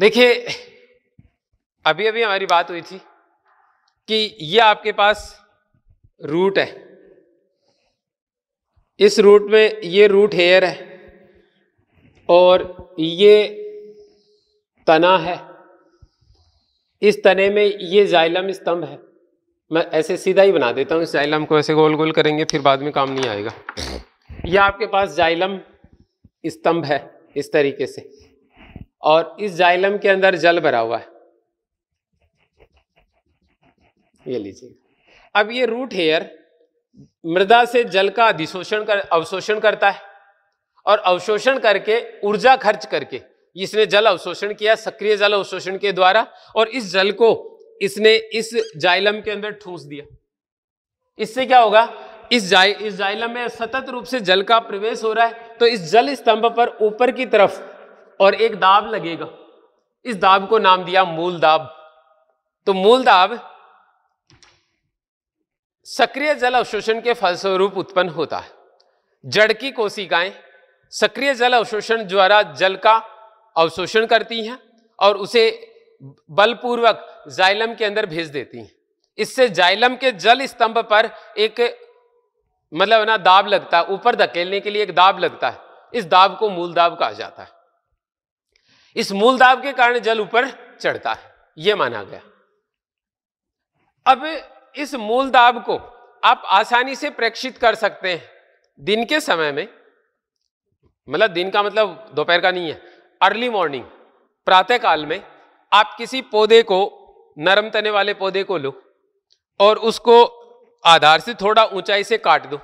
देखिए अभी अभी हमारी बात हुई थी कि ये आपके पास रूट है इस रूट में ये रूट हेयर है और ये तना है इस तने में ये जाइलम स्तंभ है मैं ऐसे सीधा ही बना देता हूँ इस जाइलम को ऐसे गोल गोल करेंगे फिर बाद में काम नहीं आएगा यह आपके पास जाइलम स्तंभ है इस तरीके से और इस जाइलम के अंदर जल भरा हुआ है ये लीजिएगा अब ये रूट हेयर मृदा से जल का अधिशोषण कर अवशोषण करता है और अवशोषण करके ऊर्जा खर्च करके इसने जल अवशोषण किया सक्रिय जल अवशोषण के द्वारा और इस जल को इसने इस जाइलम के अंदर ठूस दिया इससे क्या होगा इस जाए इस जाइलम में सतत रूप से जल का प्रवेश हो रहा है तो इस जल स्तंभ पर ऊपर की तरफ और एक दाब लगेगा इस दाब को नाम दिया मूल दाब तो मूल दाब सक्रिय जल अवशोषण के फलस्वरूप उत्पन्न होता है जड़ की कोशिकाएं सक्रिय जल अवशोषण द्वारा जल का अवशोषण करती हैं और उसे बलपूर्वक जाइलम के अंदर भेज देती हैं इससे जाइलम के जल स्तंभ पर एक मतलब ना दाब लगता है ऊपर धकेलने के लिए एक दाब लगता है इस दाब को मूल दाब कहा जाता है इस मूल दाब के कारण जल ऊपर चढ़ता है यह माना गया अब इस मूल दाब को आप आसानी से प्रेक्षित कर सकते हैं दिन के समय में मतलब दिन का मतलब दोपहर का नहीं है अर्ली मॉर्निंग प्रातः काल में आप किसी पौधे को नरम तने वाले पौधे को लो और उसको आधार से थोड़ा ऊंचाई से काट दो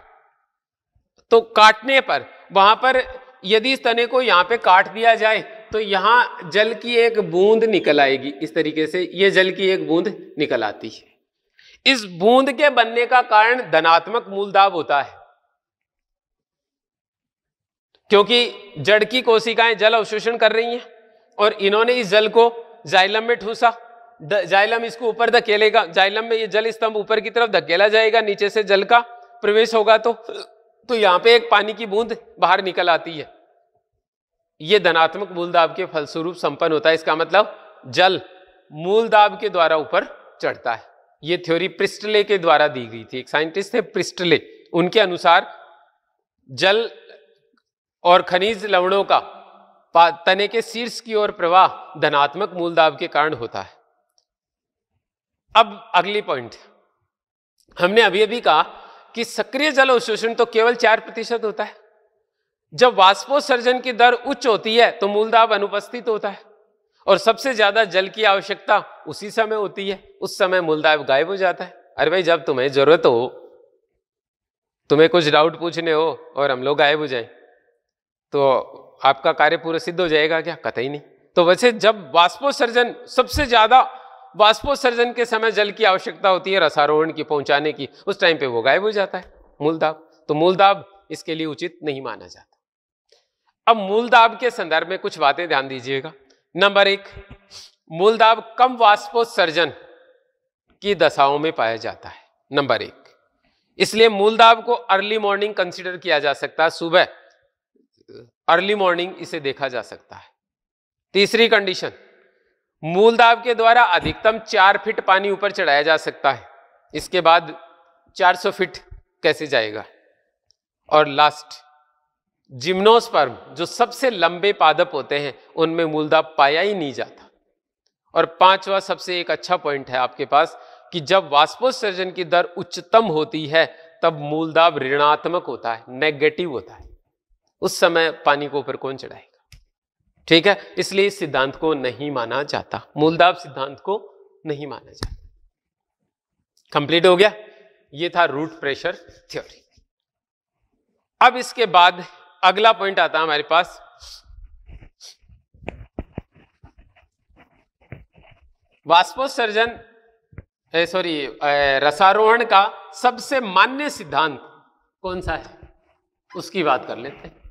तो काटने पर वहां पर यदि इस तने को यहाँ पे काट दिया जाए तो यहाँ जल की एक बूंद निकल आएगी इस तरीके से ये जल की एक बूंद निकल आती है इस बूंद के बनने का कारण धनात्मक मूलदाब होता है क्योंकि जड़ की कोशिकाएं जल अवशोषण कर रही हैं और इन्होंने इस जल को जाइलम में ठूसा जाइलम इसको ऊपर धकेलेगा जाइलम में ये जल स्तंभ ऊपर की तरफ धकेला जाएगा नीचे से जल का प्रवेश होगा तो तो यहाँ पे एक पानी की बूंद बाहर निकल आती है ये धनात्मक मूलदाब के फलस्वरूप संपन्न होता है इसका मतलब जल मूलदाब के द्वारा ऊपर चढ़ता है ये थ्योरी प्रिस्टले के द्वारा दी गई थी एक साइंटिस्ट थे प्रिस्टले उनके अनुसार जल और खनिज लवणों का तने के शीर्ष की ओर प्रवाह धनात्मक मूल दाब के कारण होता है अब अगली पॉइंट हमने अभी अभी कहा कि सक्रिय जल अवशोषण तो केवल चार प्रतिशत होता है जब वाष्पोत्सर्जन की दर उच्च होती है तो मूलदाब अनुपस्थित होता है और सबसे ज्यादा जल की आवश्यकता उसी समय होती है उस समय मूलदाब गायब हो जाता है अरे भाई जब तुम्हें जरूरत हो तुम्हें कुछ डाउट पूछने हो और हम लोग गायब हो जाए तो आपका कार्य पूरा सिद्ध हो जाएगा क्या कतई नहीं तो वैसे जब वाष्पोत्सर्जन सबसे ज्यादा वाष्पोत्सर्जन के समय जल की आवश्यकता होती है रसारोहण की पहुंचाने की उस टाइम पे वो गायब हो जाता है मूलदाब तो मूलदाब इसके लिए उचित नहीं माना जाता अब मूलदाब के संदर्भ में कुछ बातें ध्यान दीजिएगा नंबर एक मूलदाब कम वाष्पोत्सर्जन की दशाओं में पाया जाता है नंबर एक इसलिए मूलदाब को अर्ली मॉर्निंग कंसिडर किया जा सकता है सुबह अर्ली मॉर्निंग इसे देखा जा सकता है तीसरी कंडीशन मूल दाब के द्वारा अधिकतम चार फीट पानी ऊपर चढ़ाया जा सकता है इसके बाद 400 फीट कैसे जाएगा और लास्ट जिम्नोस्पर्म जो सबसे लंबे पादप होते हैं उनमें मूलदाब पाया ही नहीं जाता और पांचवा सबसे एक अच्छा पॉइंट है आपके पास कि जब वाष्पोत्सर्जन की दर उच्चतम होती है तब मूलदाब ऋणात्मक होता है नेगेटिव होता है उस समय पानी को ऊपर कौन चढ़ाएगा ठीक है इसलिए इस सिद्धांत को नहीं माना जाता मूलदाब सिद्धांत को नहीं माना जाता कंप्लीट हो गया ये था रूट प्रेशर थ्योरी अब इसके बाद अगला पॉइंट आता है हमारे पास वाष्पोत्सर्जन सॉरी रसारोहण का सबसे मान्य सिद्धांत कौन सा है उसकी बात कर लेते हैं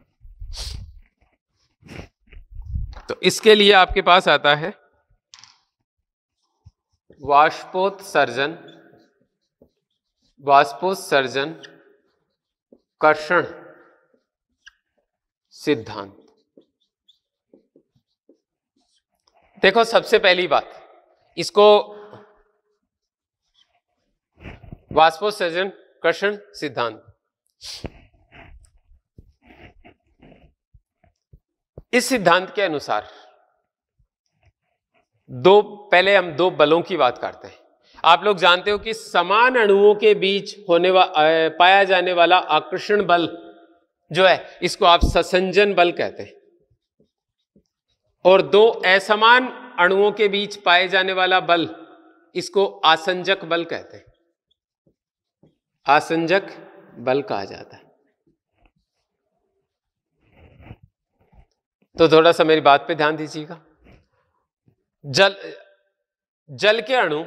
तो इसके लिए आपके पास आता है वाष्पोत्सर्जन सर्जन कर्षण सिद्धांत देखो सबसे पहली बात इसको वाष्पोत्सर्जन कर्षण सिद्धांत इस सिद्धांत के अनुसार दो पहले हम दो बलों की बात करते हैं आप लोग जानते हो कि समान अणुओं के बीच होने वा, पाया जाने वाला आकर्षण बल जो है इसको आप ससंजन बल कहते हैं और दो असमान अणुओं के बीच पाए जाने वाला बल इसको आसंजक बल कहते हैं आसंजक बल कहा जाता है तो थोड़ा सा मेरी बात पे ध्यान दीजिएगा जल जल के अणु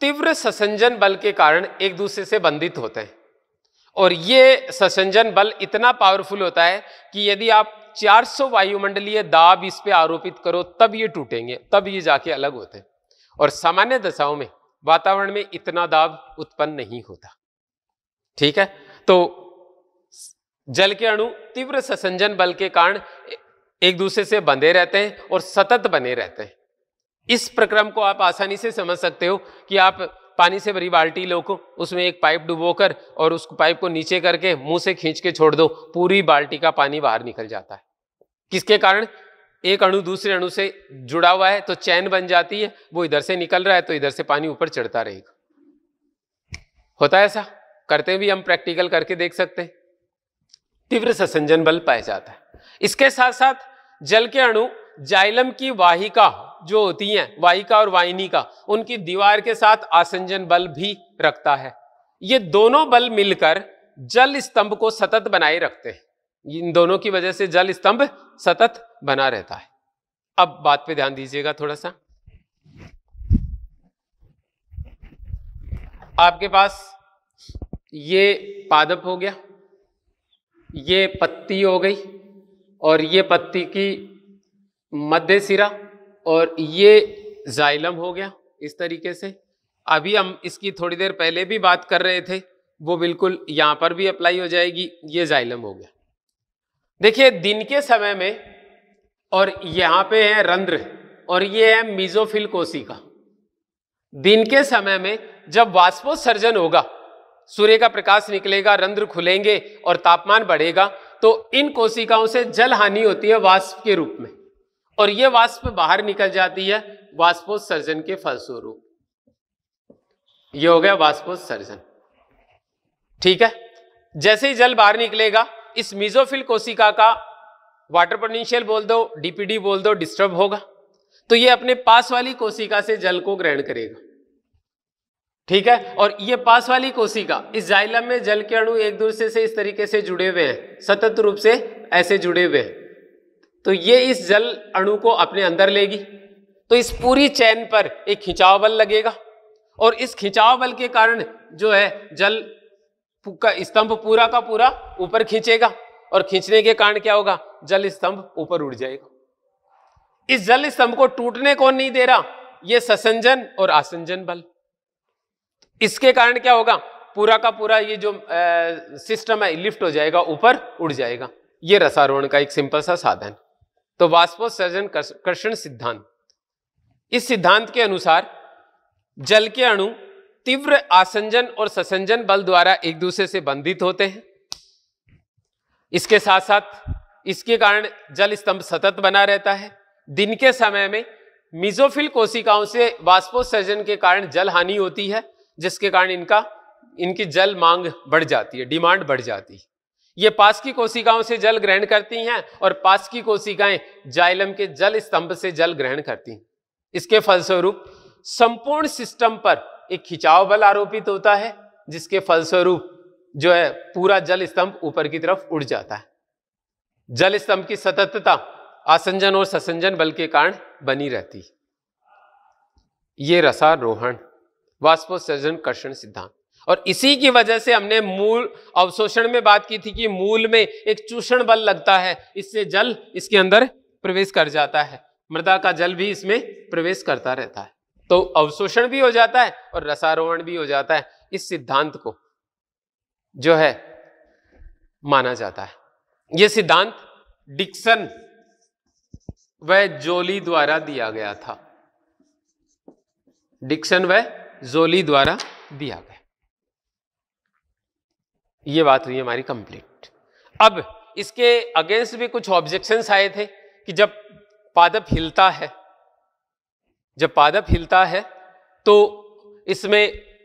तीव्र ससंजन बल के कारण एक दूसरे से बंधित होते हैं और ये ससंजन बल इतना पावरफुल होता है कि यदि आप 400 वायुमंडलीय दाब इस पे आरोपित करो तब ये टूटेंगे तब ये जाके अलग होते हैं और सामान्य दशाओं में वातावरण में इतना दाब उत्पन्न नहीं होता ठीक है तो जल के अणु तीव्र ससंजन बल के कारण एक दूसरे से बंधे रहते हैं और सतत बने रहते हैं इस प्रक्रम को आप आसानी से समझ सकते हो कि आप पानी से भरी बाल्टी लो को उसमें एक पाइप डुबोकर और उस पाइप को नीचे करके मुंह से खींच के छोड़ दो पूरी बाल्टी का पानी बाहर निकल जाता है किसके कारण एक अणु दूसरे अणु से जुड़ा हुआ है तो चैन बन जाती है वो इधर से निकल रहा है तो इधर से पानी ऊपर चढ़ता रहेगा होता है ऐसा करते भी हम प्रैक्टिकल करके देख सकते हैं तीव्र ससंजन बल पाया जाता है इसके साथ साथ जल के अणु जाइलम की वाहिका जो होती हैं वाहिका और का उनकी दीवार के साथ आसंजन बल भी रखता है ये दोनों बल मिलकर जल स्तंभ को सतत बनाए रखते हैं इन दोनों की वजह से जल स्तंभ सतत बना रहता है अब बात पे ध्यान दीजिएगा थोड़ा सा आपके पास ये पादप हो गया ये पत्ती हो गई और ये पत्ती की मध्य सिरा और ये जाइलम हो गया इस तरीके से अभी हम इसकी थोड़ी देर पहले भी बात कर रहे थे वो बिल्कुल यहाँ पर भी अप्लाई हो जाएगी ये जाइलम हो गया देखिए दिन के समय में और यहाँ पे है रंध्र और ये है मिजोफिल कोशिका दिन के समय में जब वाष्पोत्सर्जन होगा सूर्य का प्रकाश निकलेगा रंध्र खुलेंगे और तापमान बढ़ेगा तो इन कोशिकाओं से जल हानि होती है वाष्प के रूप में और यह वाष्प बाहर निकल जाती है वाष्पोत्सर्जन के फलस्वरूप ये हो गया वाष्पोत्सर्जन ठीक है जैसे ही जल बाहर निकलेगा इस मीजोफिल कोशिका का वाटर पोटेंशियल बोल दो डीपीडी बोल दो डिस्टर्ब होगा तो यह अपने पास वाली कोशिका से जल को ग्रहण करेगा ठीक है और ये पास वाली कोशिका इस जाइलम में जल के अणु एक दूसरे से इस तरीके से जुड़े हुए हैं सतत रूप से ऐसे जुड़े हुए हैं तो ये इस जल अणु को अपने अंदर लेगी तो इस पूरी चैन पर एक खिंचाव बल लगेगा और इस खिंचाव बल के कारण जो है जल का स्तंभ पूरा का पूरा ऊपर खींचेगा और खींचने के कारण क्या होगा जल स्तंभ ऊपर उड़ जाएगा इस जल स्तंभ को टूटने कौन नहीं दे रहा यह ससंजन और आसंजन बल इसके कारण क्या होगा पूरा का पूरा ये जो सिस्टम है लिफ्ट हो जाएगा ऊपर उड़ जाएगा ये रसारोहण का एक सिंपल सा साधन तो वाष्पोत्सर्जन कर्षण सिद्धांत इस सिद्धांत के अनुसार जल के अणु तीव्र आसंजन और ससंजन बल द्वारा एक दूसरे से बंधित होते हैं इसके साथ साथ इसके कारण जल स्तंभ सतत बना रहता है दिन के समय में मिजोफिल कोशिकाओं से वाष्पोत्सर्जन के कारण जल हानि होती है जिसके कारण इनका इनकी जल मांग बढ़ जाती है डिमांड बढ़ जाती है ये पास की कोशिकाओं से जल ग्रहण करती हैं और पास की कोशिकाएं जाइलम के जल स्तंभ से जल ग्रहण करती हैं इसके फलस्वरूप संपूर्ण सिस्टम पर एक खिंचाव बल आरोपित होता है जिसके फलस्वरूप जो है पूरा जल स्तंभ ऊपर की तरफ उड़ जाता है जल स्तंभ की सततता आसंजन और ससंजन बल के कारण बनी रहती ये रसारोहण वाष्पोत्सर्जन कर्षण सिद्धांत और इसी की वजह से हमने मूल अवशोषण में बात की थी कि मूल में एक चूषण बल लगता है इससे जल इसके अंदर प्रवेश कर जाता है मृदा का जल भी इसमें प्रवेश करता रहता है तो अवशोषण भी हो जाता है और रसारोहण भी हो जाता है इस सिद्धांत को जो है माना जाता है यह सिद्धांत डिक्सन व जोली द्वारा दिया गया था डिक्सन व जोली द्वारा दिया गया ये बात हुई हमारी कंप्लीट अब इसके अगेंस्ट भी कुछ ऑब्जेक्शंस आए थे कि जब पादप हिलता है जब पादप हिलता है तो इसमें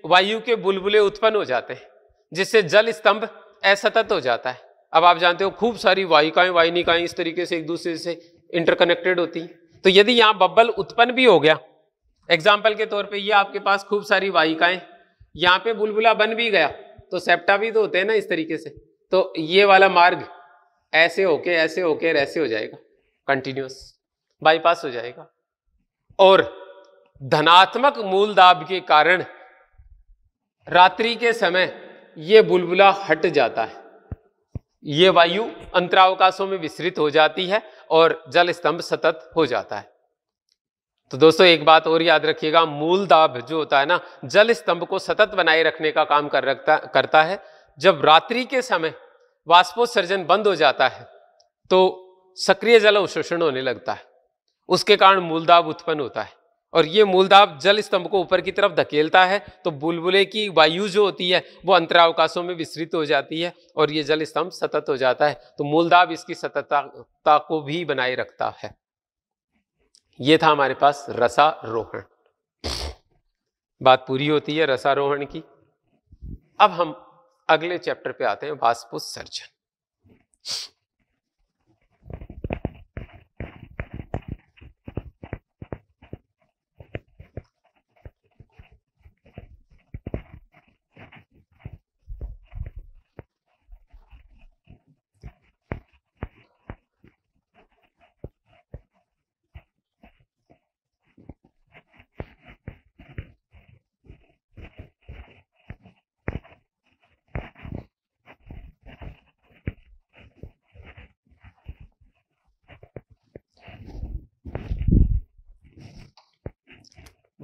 वायु के बुलबुले उत्पन्न हो जाते हैं जिससे जल स्तंभ असतत हो जाता है अब आप जानते हो खूब सारी वायुकाएं वायुनिकाएं इस तरीके से एक दूसरे से इंटरकनेक्टेड होती हैं तो यदि यहाँ बब्बल उत्पन्न भी हो गया एग्जाम्पल के तौर पे ये आपके पास खूब सारी वाहिकाएं यहाँ पे बुलबुला बन भी गया तो सेप्टा भी तो होते हैं ना इस तरीके से तो ये वाला मार्ग ऐसे होके ऐसे होके ऐसे हो जाएगा कंटिन्यूस बाईपास हो जाएगा और धनात्मक मूल दाब के कारण रात्रि के समय ये बुलबुला हट जाता है ये वायु अंतरावकाशों में विस्तृत हो जाती है और जल स्तंभ सतत हो जाता है तो दोस्तों एक बात और याद रखिएगा मूल दाभ जो होता है ना जल स्तंभ को सतत बनाए रखने का काम कर रखता करता है जब रात्रि के समय वाष्पोत्सर्जन बंद हो जाता है तो सक्रिय जल अवशोषण होने लगता है उसके कारण मूलदाब उत्पन्न होता है और ये मूलदाब जल स्तंभ को ऊपर की तरफ धकेलता है तो बुलबुले की वायु जो होती है वो अंतरावकाशों में विस्तृत हो जाती है और ये जल स्तंभ सतत हो जाता है तो मूलदाब इसकी सततता को भी बनाए रखता है ये था हमारे पास रसारोहण बात पूरी होती है रसारोहण की अब हम अगले चैप्टर पे आते हैं वास्पुसर्जन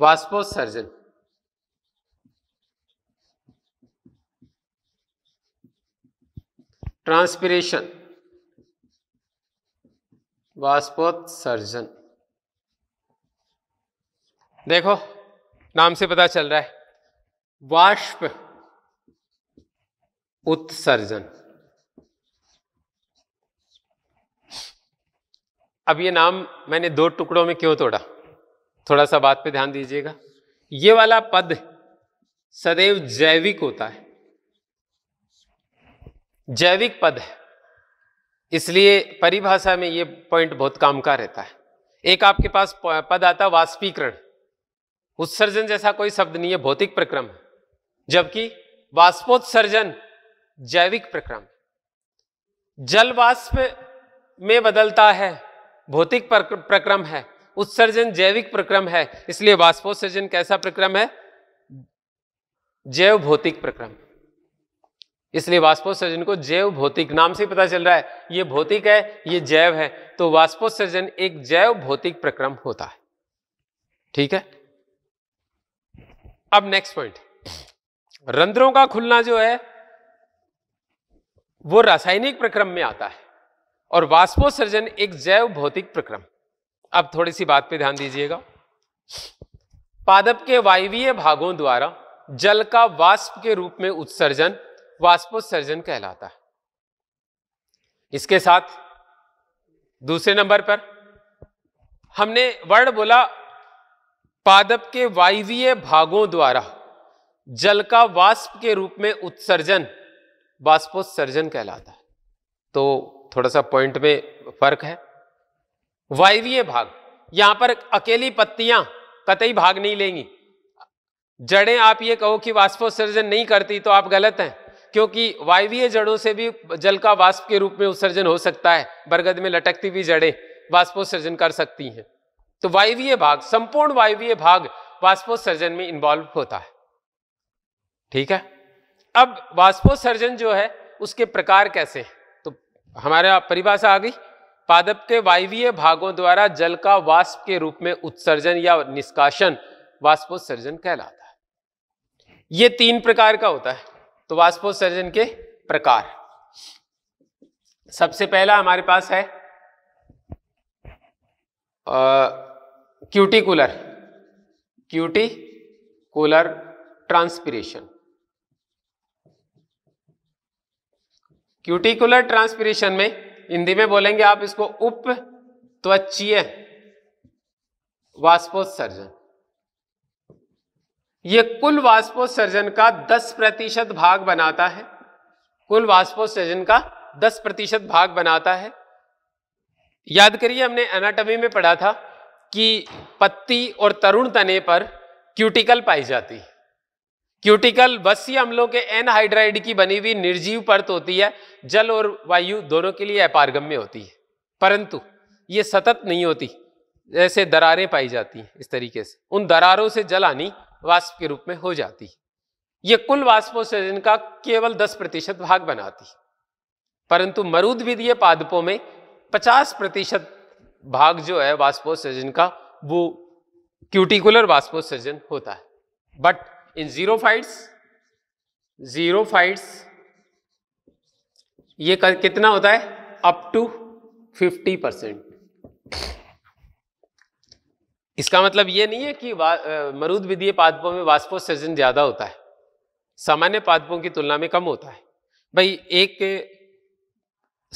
वाष्पोत्सर्जन ट्रांसपिरेशन वास्पोत्सर्जन देखो नाम से पता चल रहा है वाष्प उत्सर्जन अब ये नाम मैंने दो टुकड़ों में क्यों तोड़ा थोड़ा सा बात पे ध्यान दीजिएगा ये वाला पद सदैव जैविक होता है जैविक पद है इसलिए परिभाषा में ये पॉइंट बहुत काम का रहता है एक आपके पास पद आता वाष्पीकरण उत्सर्जन जैसा कोई शब्द नहीं है भौतिक प्रक्रम है जबकि वाष्पोत्सर्जन जैविक प्रक्रम जल वाष्प में बदलता है भौतिक प्रक्रम है उत्सर्जन जैविक प्रक्रम है इसलिए वाष्पोत्सर्जन कैसा प्रक्रम है जैव भौतिक प्रक्रम इसलिए वाष्पोत्सर्जन को जैव भौतिक नाम से पता चल रहा है ये भौतिक है ये जैव है तो वाष्पोत्सर्जन एक जैव भौतिक प्रक्रम होता है ठीक है अब नेक्स्ट पॉइंट रंध्रों का खुलना जो है वो रासायनिक प्रक्रम में आता है और वाष्पोत्सर्जन एक जैव भौतिक प्रक्रम अब थोड़ी सी बात पे ध्यान दीजिएगा पादप के वायवीय भागों द्वारा जल का वाष्प के रूप में उत्सर्जन वाष्पोत्सर्जन कहलाता है इसके साथ दूसरे नंबर पर हमने वर्ड बोला पादप के वायवीय भागों द्वारा जल का वाष्प के रूप में उत्सर्जन वाष्पोत्सर्जन कहलाता है तो थोड़ा सा पॉइंट में फर्क है वायवीय भाग यहां पर अकेली पत्तियां कतई भाग नहीं लेंगी जड़ें आप ये कहो कि वाष्पोत्सर्जन नहीं करती तो आप गलत हैं क्योंकि वायवीय जड़ों से भी जल का वाष्प के रूप में उत्सर्जन हो सकता है बरगद में लटकती हुई जड़ें वाष्पोत्सर्जन कर सकती हैं तो वायवीय भाग संपूर्ण वायवीय भाग वाष्पोत्सर्जन में इन्वॉल्व होता है ठीक है अब वाष्पोत्सर्जन जो है उसके प्रकार कैसे तो हमारे परिभाषा आ गई पादप के वायवीय भागों द्वारा जल का वाष्प के रूप में उत्सर्जन या निष्काशन वाष्पोत्सर्जन कहलाता है ये तीन प्रकार का होता है तो वाष्पोत्सर्जन के प्रकार सबसे पहला हमारे पास है cuticular cooler transpiration cuticular transpiration में हिंदी में बोलेंगे आप इसको उप त्वचीय वाष्पोत्सर्जन ये कुल वाष्पोत्सर्जन का 10 प्रतिशत भाग बनाता है कुल वाष्पोत्सर्जन का 10 प्रतिशत भाग बनाता है याद करिए हमने एनाटॉमी में पढ़ा था कि पत्ती और तरुण तने पर क्यूटिकल पाई जाती है क्यूटिकल बसी अम्लों के एनहाइड्राइड की बनी हुई निर्जीव परत होती है जल और वायु दोनों के लिए अपारगम्य होती है परंतु ये सतत नहीं होती जैसे दरारें पाई जाती हैं इस तरीके से उन दरारों से जल आनी वाष्प के रूप में हो जाती है ये कुल वाष्पोत्सर्जन का केवल 10 प्रतिशत भाग बनाती है परंतु मरुद विधीय पादपों में 50 प्रतिशत भाग जो है वाष्पोत्सर्जन का वो क्यूटिकुलर वाष्पोत्सर्जन होता है but in xerophytes xerophytes ये कर, कितना होता है अप टू फिफ्टी परसेंट इसका मतलब ये नहीं है कि मरुद विधीय पादपों में वाष्पोत्सर्जन ज़्यादा होता है सामान्य पादपों की तुलना में कम होता है भाई एक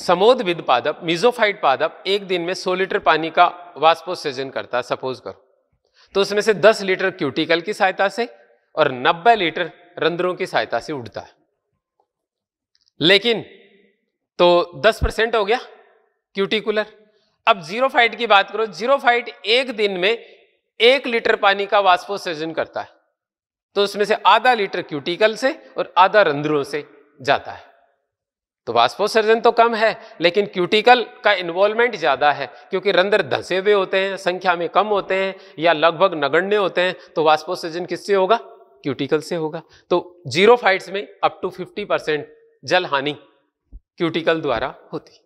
समोदविद पादप मिजोफाइट पादप एक दिन में 100 लीटर पानी का वाष्पोत्सर्जन करता है सपोज करो तो उसमें से 10 लीटर क्यूटिकल की सहायता से और 90 लीटर रंध्रों की सहायता से उड़ता है लेकिन तो 10 परसेंट हो गया क्यूटिकुलर अब जीरो फाइट की बात करो जीरो फाइट एक दिन में एक लीटर पानी का वाष्पोत्सर्जन करता है तो उसमें से आधा लीटर क्यूटिकल से और आधा रंध्रों से जाता है तो वाष्पोत्सर्जन तो कम है लेकिन क्यूटिकल का इन्वॉल्वमेंट ज़्यादा है क्योंकि रंध्र धसे हुए होते हैं संख्या में कम होते हैं या लगभग नगण्य होते हैं तो वाष्पोत्सर्जन किससे होगा क्यूटिकल से होगा तो जीरो फाइट्स में अप टू 50 परसेंट जल हानि क्यूटिकल द्वारा होती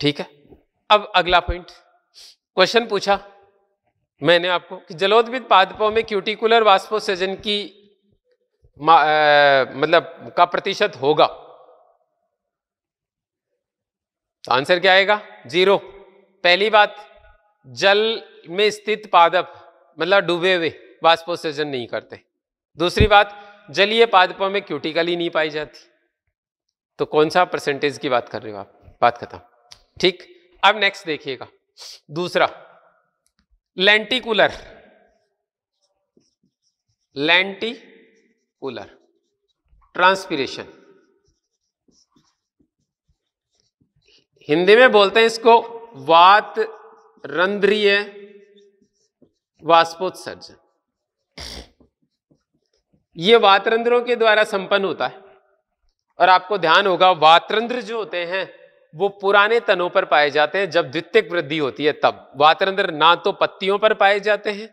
ठीक है अब अगला पॉइंट क्वेश्चन पूछा मैंने आपको कि जलोद्भिद पादपों में क्यूटिकुलर वाष्पोसेजन की आ, मतलब का प्रतिशत होगा तो आंसर क्या आएगा जीरो पहली बात जल में स्थित पादप मतलब डूबे हुए वाष्पोत्सर्जन नहीं करते दूसरी बात जलीय पादपों में क्यूटिकली नहीं पाई जाती तो कौन सा परसेंटेज की बात कर रहे हो आप बात खत्म ठीक अब नेक्स्ट देखिएगा दूसरा लेंटिकुलर लेंटिकुलर ट्रांसपीरेशन हिंदी में बोलते हैं इसको वात रंध्रीय वाष्पोत्सर्जन ये वातरंध्रों के द्वारा संपन्न होता है और आपको ध्यान होगा वातरंध्र जो होते हैं वो पुराने तनों पर पाए जाते हैं जब द्वितीय वृद्धि होती है तब वातरंध्र ना तो पत्तियों पर पाए जाते हैं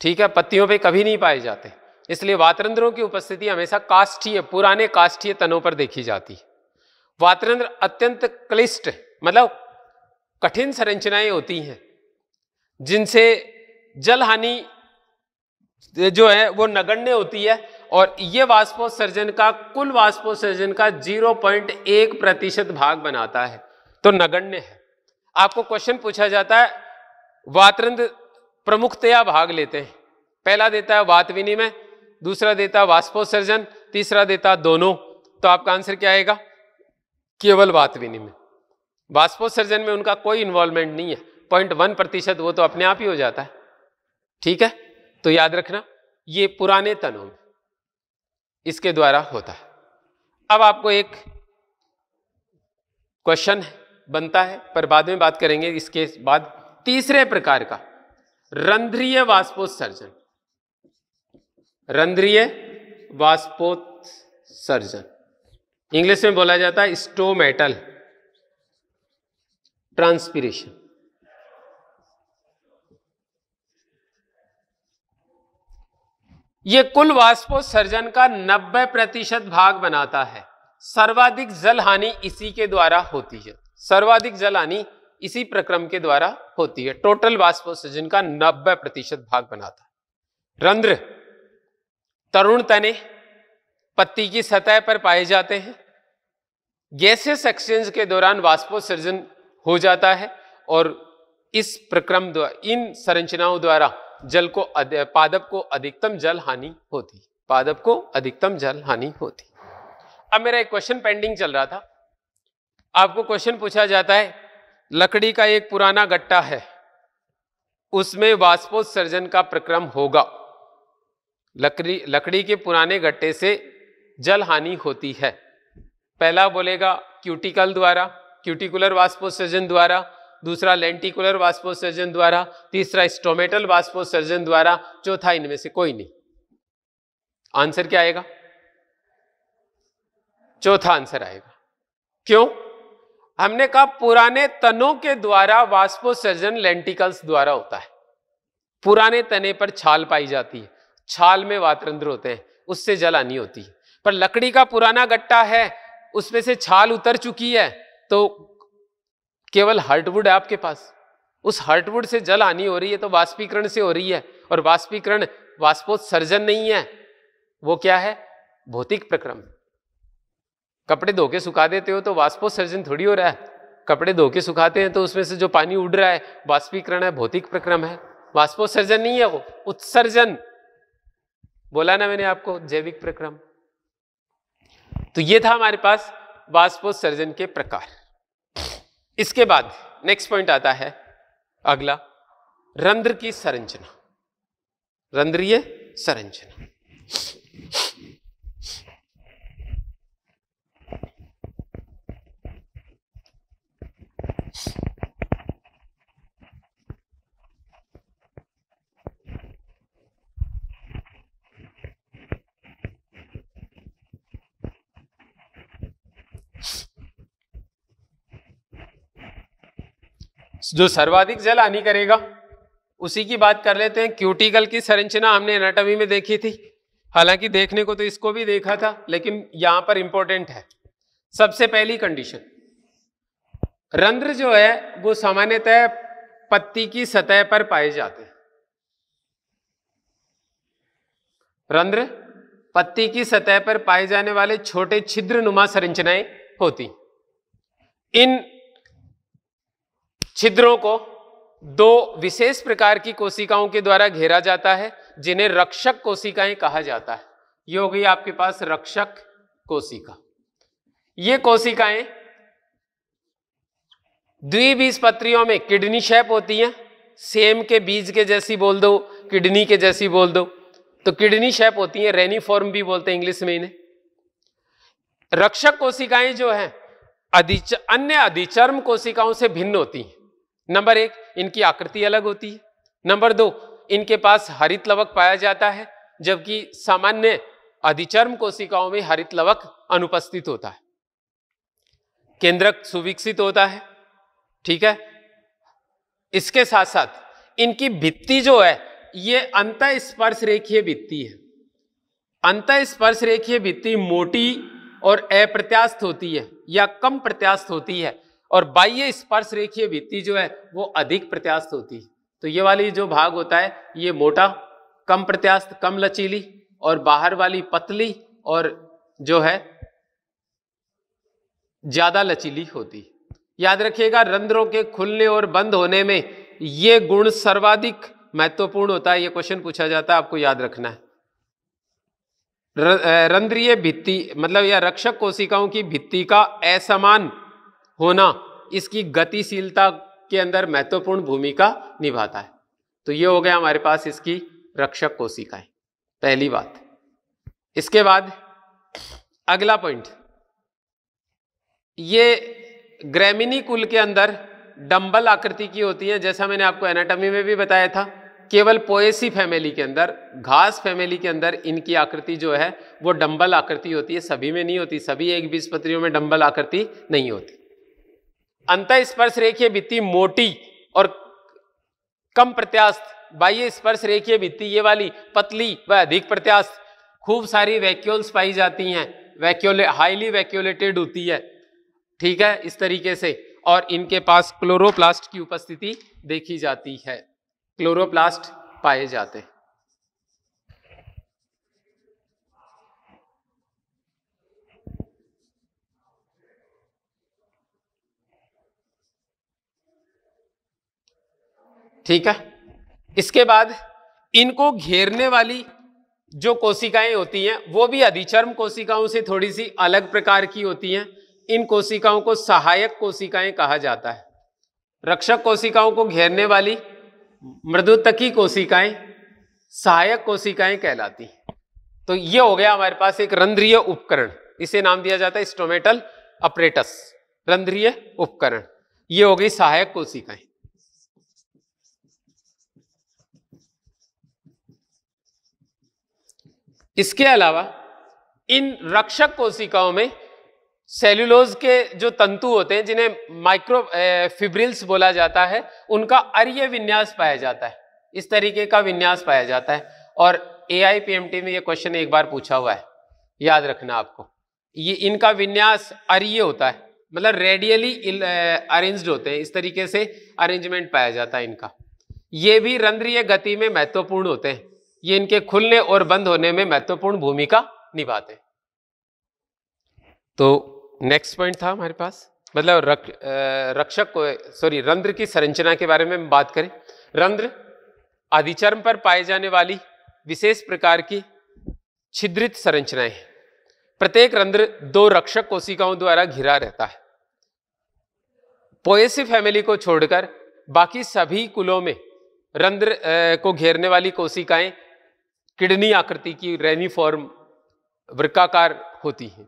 ठीक है पत्तियों पे कभी नहीं पाए जाते इसलिए वातरंध्रों की उपस्थिति हमेशा काष्ठीय पुराने काष्ठीय तनों पर देखी जाती वातरंध्र अत्यंत क्लिष्ट मतलब कठिन संरचनाएं होती हैं जिनसे जल हानि जो है वो नगण्य होती है और ये वाष्पोत्सर्जन का कुल वाष्पोत्सर्जन का 0.1 प्रतिशत भाग बनाता है तो नगण्य है आपको क्वेश्चन पूछा जाता है वातरंद प्रमुखतया भाग लेते हैं पहला देता है वात विनिमय दूसरा देता है वाष्पोत्सर्जन तीसरा देता दोनों तो आपका आंसर क्या आएगा केवल वात विनिमय वाष्पोत्सर्जन में उनका कोई इन्वॉल्वमेंट नहीं है पॉइंट वन प्रतिशत वो तो अपने आप ही हो जाता है ठीक है तो याद रखना ये पुराने तनों में इसके द्वारा होता है अब आपको एक क्वेश्चन बनता है पर बाद में बात करेंगे इसके बाद तीसरे प्रकार का रंध्रीय वाष्पोत्सर्जन रंध्रीय वाष्पोत्सर्जन इंग्लिश में बोला जाता है स्टोमेटल ट्रांसपीरेशन ये कुल वाष्पोत्सर्जन का 90 प्रतिशत भाग बनाता है सर्वाधिक जल हानि इसी के द्वारा होती है सर्वाधिक जल हानि इसी प्रक्रम के द्वारा होती है टोटल वाष्पोत्सर्जन का 90 प्रतिशत भाग बनाता है रंध्र तरुण तने पत्ती की सतह पर पाए जाते हैं गैसेस एक्सचेंज के दौरान वाष्पोत्सर्जन हो जाता है और इस प्रक्रम द्वारा इन संरचनाओं द्वारा जल को पादप को अधिकतम जल हानि होती पादप को अधिकतम जल हानि होती अब मेरा एक क्वेश्चन पेंडिंग चल रहा था आपको क्वेश्चन पूछा जाता है लकड़ी का एक पुराना गट्टा है उसमें वाष्पोत्सर्जन का प्रक्रम होगा लकड़ी लकड़ी के पुराने गट्टे से जल हानि होती है पहला बोलेगा क्यूटिकल द्वारा क्यूटिकुलर वाष्पोत्सर्जन द्वारा दूसरा लेंटिकुलर सर्जन द्वारा तीसरा स्टोमेटल वाष्पोत्सर्जन द्वारा चौथा इनमें से कोई नहीं आंसर क्या आएगा चौथा आंसर आएगा क्यों हमने कहा पुराने तनों के द्वारा वास्पोसर्जन लेंटिकल्स द्वारा होता है पुराने तने पर छाल पाई जाती है छाल में वातरंद्र होते हैं उससे जला नहीं होती पर लकड़ी का पुराना गट्टा है उसमें से छाल उतर चुकी है तो केवल हार्टवुड है आपके पास उस हार्टवुड से जल आनी हो रही है तो वाष्पीकरण से हो रही है और वाष्पीकरण वाष्पोत्सर्जन नहीं है वो क्या है भौतिक प्रक्रम कपड़े धोके सुखा देते हो तो वाष्पोत्सर्जन थोड़ी हो रहा है कपड़े धोके सुखाते हैं तो उसमें से जो पानी उड़ रहा है वाष्पीकरण है भौतिक प्रक्रम है वाष्पोत्सर्जन नहीं है वो उत्सर्जन बोला ना मैंने आपको जैविक प्रक्रम तो ये था हमारे पास वाष्पोत्सर्जन के प्रकार इसके बाद नेक्स्ट पॉइंट आता है अगला रंध्र की संरचना रंध्रीय संरचना जो सर्वाधिक जल हानि करेगा उसी की बात कर लेते हैं क्यूटिकल की संरचना हमने एनाटॉमी में देखी थी हालांकि देखने को तो इसको भी देखा था लेकिन यहां पर इंपॉर्टेंट है सबसे पहली कंडीशन रंध्र जो है वो सामान्यतः पत्ती की सतह पर पाए जाते हैं रंध्र पत्ती की सतह पर पाए जाने वाले छोटे छिद्र नुमा संरचनाएं होती इन छिद्रों को दो विशेष प्रकार की कोशिकाओं के द्वारा घेरा जाता है जिन्हें रक्षक कोशिकाएं कहा जाता है ये हो गई आपके पास रक्षक कोशिका ये कोशिकाएं पत्रियों में किडनी शेप होती हैं सेम के बीज के जैसी बोल दो किडनी के जैसी बोल दो तो किडनी शेप होती हैं रेनीफॉर्म भी बोलते हैं इंग्लिश में इन्हें रक्षक कोशिकाएं जो हैं अधिच, अन्य अधिचर्म कोशिकाओं से भिन्न होती हैं नंबर एक इनकी आकृति अलग होती है नंबर दो इनके पास हरित लवक पाया जाता है जबकि सामान्य अधिचर्म कोशिकाओं में हरित लवक अनुपस्थित होता है केंद्रक सुविकसित होता है ठीक है इसके साथ साथ इनकी भित्ति जो है ये अंत स्पर्श रेखीय भित्ति है अंत स्पर्श रेखीय भित्ति मोटी और अप्रत्यास्थ होती है या कम प्रत्यास्थ होती है और बाह्य स्पर्श रेखीय भित्ति जो है वो अधिक प्रत्यास्थ होती है तो ये वाली जो भाग होता है ये मोटा कम प्रत्यास्थ कम लचीली और बाहर वाली पतली और जो है ज्यादा लचीली होती याद रखिएगा रंध्रों के खुलने और बंद होने में ये गुण सर्वाधिक महत्वपूर्ण होता है ये क्वेश्चन पूछा जाता है आपको याद रखना है रंध्रीय भित्ति मतलब या रक्षक कोशिकाओं की भित्ति का असमान होना इसकी गतिशीलता के अंदर महत्वपूर्ण भूमिका निभाता है तो ये हो गया हमारे पास इसकी रक्षक कोशिकाएं पहली बात इसके बाद अगला पॉइंट ये ग्रेमिनी कुल के अंदर डम्बल आकृति की होती है जैसा मैंने आपको एनाटॉमी में भी बताया था केवल पोएसी फैमिली के अंदर घास फैमिली के अंदर इनकी आकृति जो है वो डंबल आकृति होती है सभी में नहीं होती सभी एक बीज पत्रियों में डम्बल आकृति नहीं होती अंत स्पर्श रेखीय भित्ति मोटी और कम प्रत्यास्थ बाह्य स्पर्श रेखीय भित्ति ये वाली पतली व अधिक प्रत्यास्थ खूब सारी वैक्यूल्स पाई जाती हैं वैक्यूले हाईली वैक्यूलेटेड होती है ठीक है इस तरीके से और इनके पास क्लोरोप्लास्ट की उपस्थिति देखी जाती है क्लोरोप्लास्ट पाए जाते हैं ठीक है इसके बाद इनको घेरने वाली जो कोशिकाएं होती हैं वो भी अधिचर्म कोशिकाओं से थोड़ी सी अलग प्रकार की होती हैं इन कोशिकाओं को सहायक कोशिकाएं कहा जाता है रक्षक कोशिकाओं को घेरने वाली मृदुतकी कोशिकाएं सहायक कोशिकाएं कहलाती तो ये हो गया हमारे पास एक रंध्रीय उपकरण इसे नाम दिया जाता है स्टोमेटल अपरेटस रंध्रीय उपकरण ये हो गई सहायक कोशिकाएं इसके अलावा इन रक्षक कोशिकाओं में सेल्यूलोज के जो तंतु होते हैं जिन्हें माइक्रो फिब्रिल्स बोला जाता है उनका अर्य विन्यास पाया जाता है इस तरीके का विन्यास पाया जाता है और A I P M T में ये क्वेश्चन एक बार पूछा हुआ है याद रखना आपको ये इनका विन्यास अर्य होता है मतलब रेडियली अरेंज होते हैं इस तरीके से अरेंजमेंट पाया जाता है इनका ये भी रंध्रीय गति में महत्वपूर्ण होते हैं ये इनके खुलने और बंद होने में महत्वपूर्ण भूमिका निभाते तो नेक्स्ट पॉइंट था हमारे पास मतलब रक, रक्षक को सॉरी रंध्र की संरचना के बारे में बात करें रंध्र आदिचर्म पर पाए जाने वाली विशेष प्रकार की छिद्रित संरचनाएं प्रत्येक रंध्र दो रक्षक कोशिकाओं द्वारा घिरा रहता है पोएसी फैमिली को छोड़कर बाकी सभी कुलों में रंध्र को घेरने वाली कोशिकाएं किडनी आकृति की रेनिफॉर्म वृक्काकार होती हैं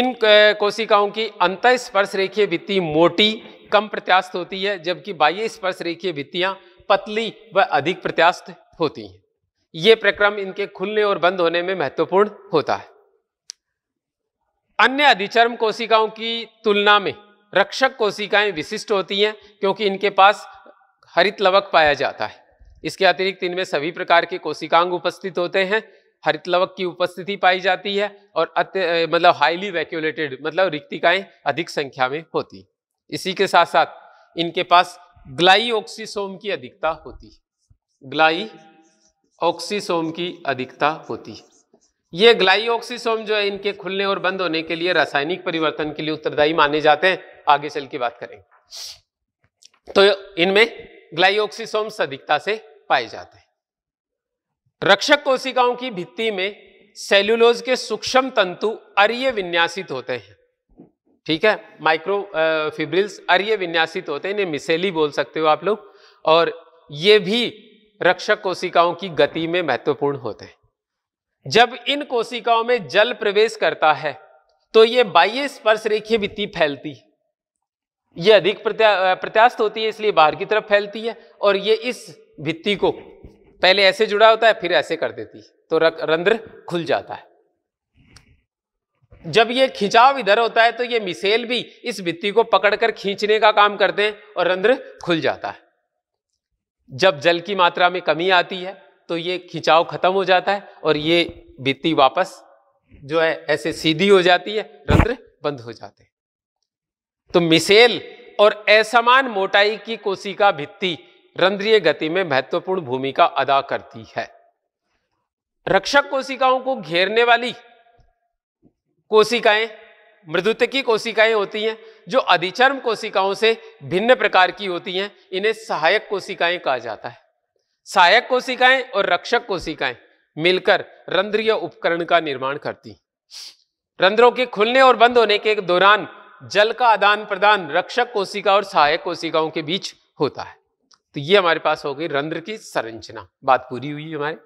इन कोशिकाओं की अंत स्पर्श रेखीय भित्ति मोटी कम प्रत्यास्थ होती है जबकि बाह्य स्पर्श रेखीय भित्तियां पतली व अधिक प्रत्यास्थ होती हैं ये प्रक्रम इनके खुलने और बंद होने में महत्वपूर्ण होता है अन्य अधिचर्म कोशिकाओं की तुलना में रक्षक कोशिकाएं विशिष्ट होती हैं क्योंकि इनके पास हरित लवक पाया जाता है इसके अतिरिक्त इनमें सभी प्रकार के कोशिकांग उपस्थित होते हैं हरित लवक की उपस्थिति पाई जाती है और मतलब हाईली वैक्यूलेटेड मतलब रिक्तिकाएं अधिक संख्या में होती इसी के साथ साथ इनके पास ग्लाई ऑक्सीसोम की अधिकता होती ग्लाई ऑक्सीसोम की अधिकता होती ये ग्लाई ऑक्सीसोम जो है इनके खुलने और बंद होने के लिए रासायनिक परिवर्तन के लिए उत्तरदायी माने जाते हैं आगे चल के बात करेंगे तो इनमें ग्लाइओक्सीसोम्स अधिकता से पाए जाते हैं रक्षक कोशिकाओं की भित्ति में सेल्यूलोज के सूक्ष्म तंतु अरिय विन्यासित होते हैं ठीक है माइक्रो फिब्रिल्स अरिय विन्यासित होते हैं इन्हें मिसेली बोल सकते हो आप लोग और ये भी रक्षक कोशिकाओं की गति में महत्वपूर्ण होते हैं जब इन कोशिकाओं में जल प्रवेश करता है तो ये बाह्य स्पर्श रेखीय भित्ति फैलती है ये अधिक प्रत्या, प्रत्यास्त होती है इसलिए बाहर की तरफ फैलती है और ये इस भित्ती को पहले ऐसे जुड़ा होता है फिर ऐसे कर देती तो रंध्र खुल जाता है जब ये खिंचाव इधर होता है तो ये मिसेल भी इस भित्ती को पकड़कर खींचने का काम करते हैं और रंध्र खुल जाता है जब जल की मात्रा में कमी आती है तो ये खिंचाव खत्म हो जाता है और ये भित्ती वापस जो है ऐसे सीधी हो जाती है रंध्र बंद हो जाते हैं तो मिसेल और असमान मोटाई की कोशिका भित्ती रंध्रीय गति में महत्वपूर्ण भूमिका अदा करती है रक्षक कोशिकाओं को घेरने वाली कोशिकाएं की कोशिकाएं होती हैं जो अधिचर्म कोशिकाओं से भिन्न प्रकार की होती हैं इन्हें सहायक कोशिकाएं कहा जाता है सहायक कोशिकाएं और रक्षक कोशिकाएं मिलकर रंध्रीय उपकरण का निर्माण करती रंध्रों के खुलने और बंद होने के दौरान जल का आदान प्रदान रक्षक कोशिका और सहायक कोशिकाओं के बीच होता है तो ये हमारे पास हो गई रंध्र की संरचना बात पूरी हुई हमारी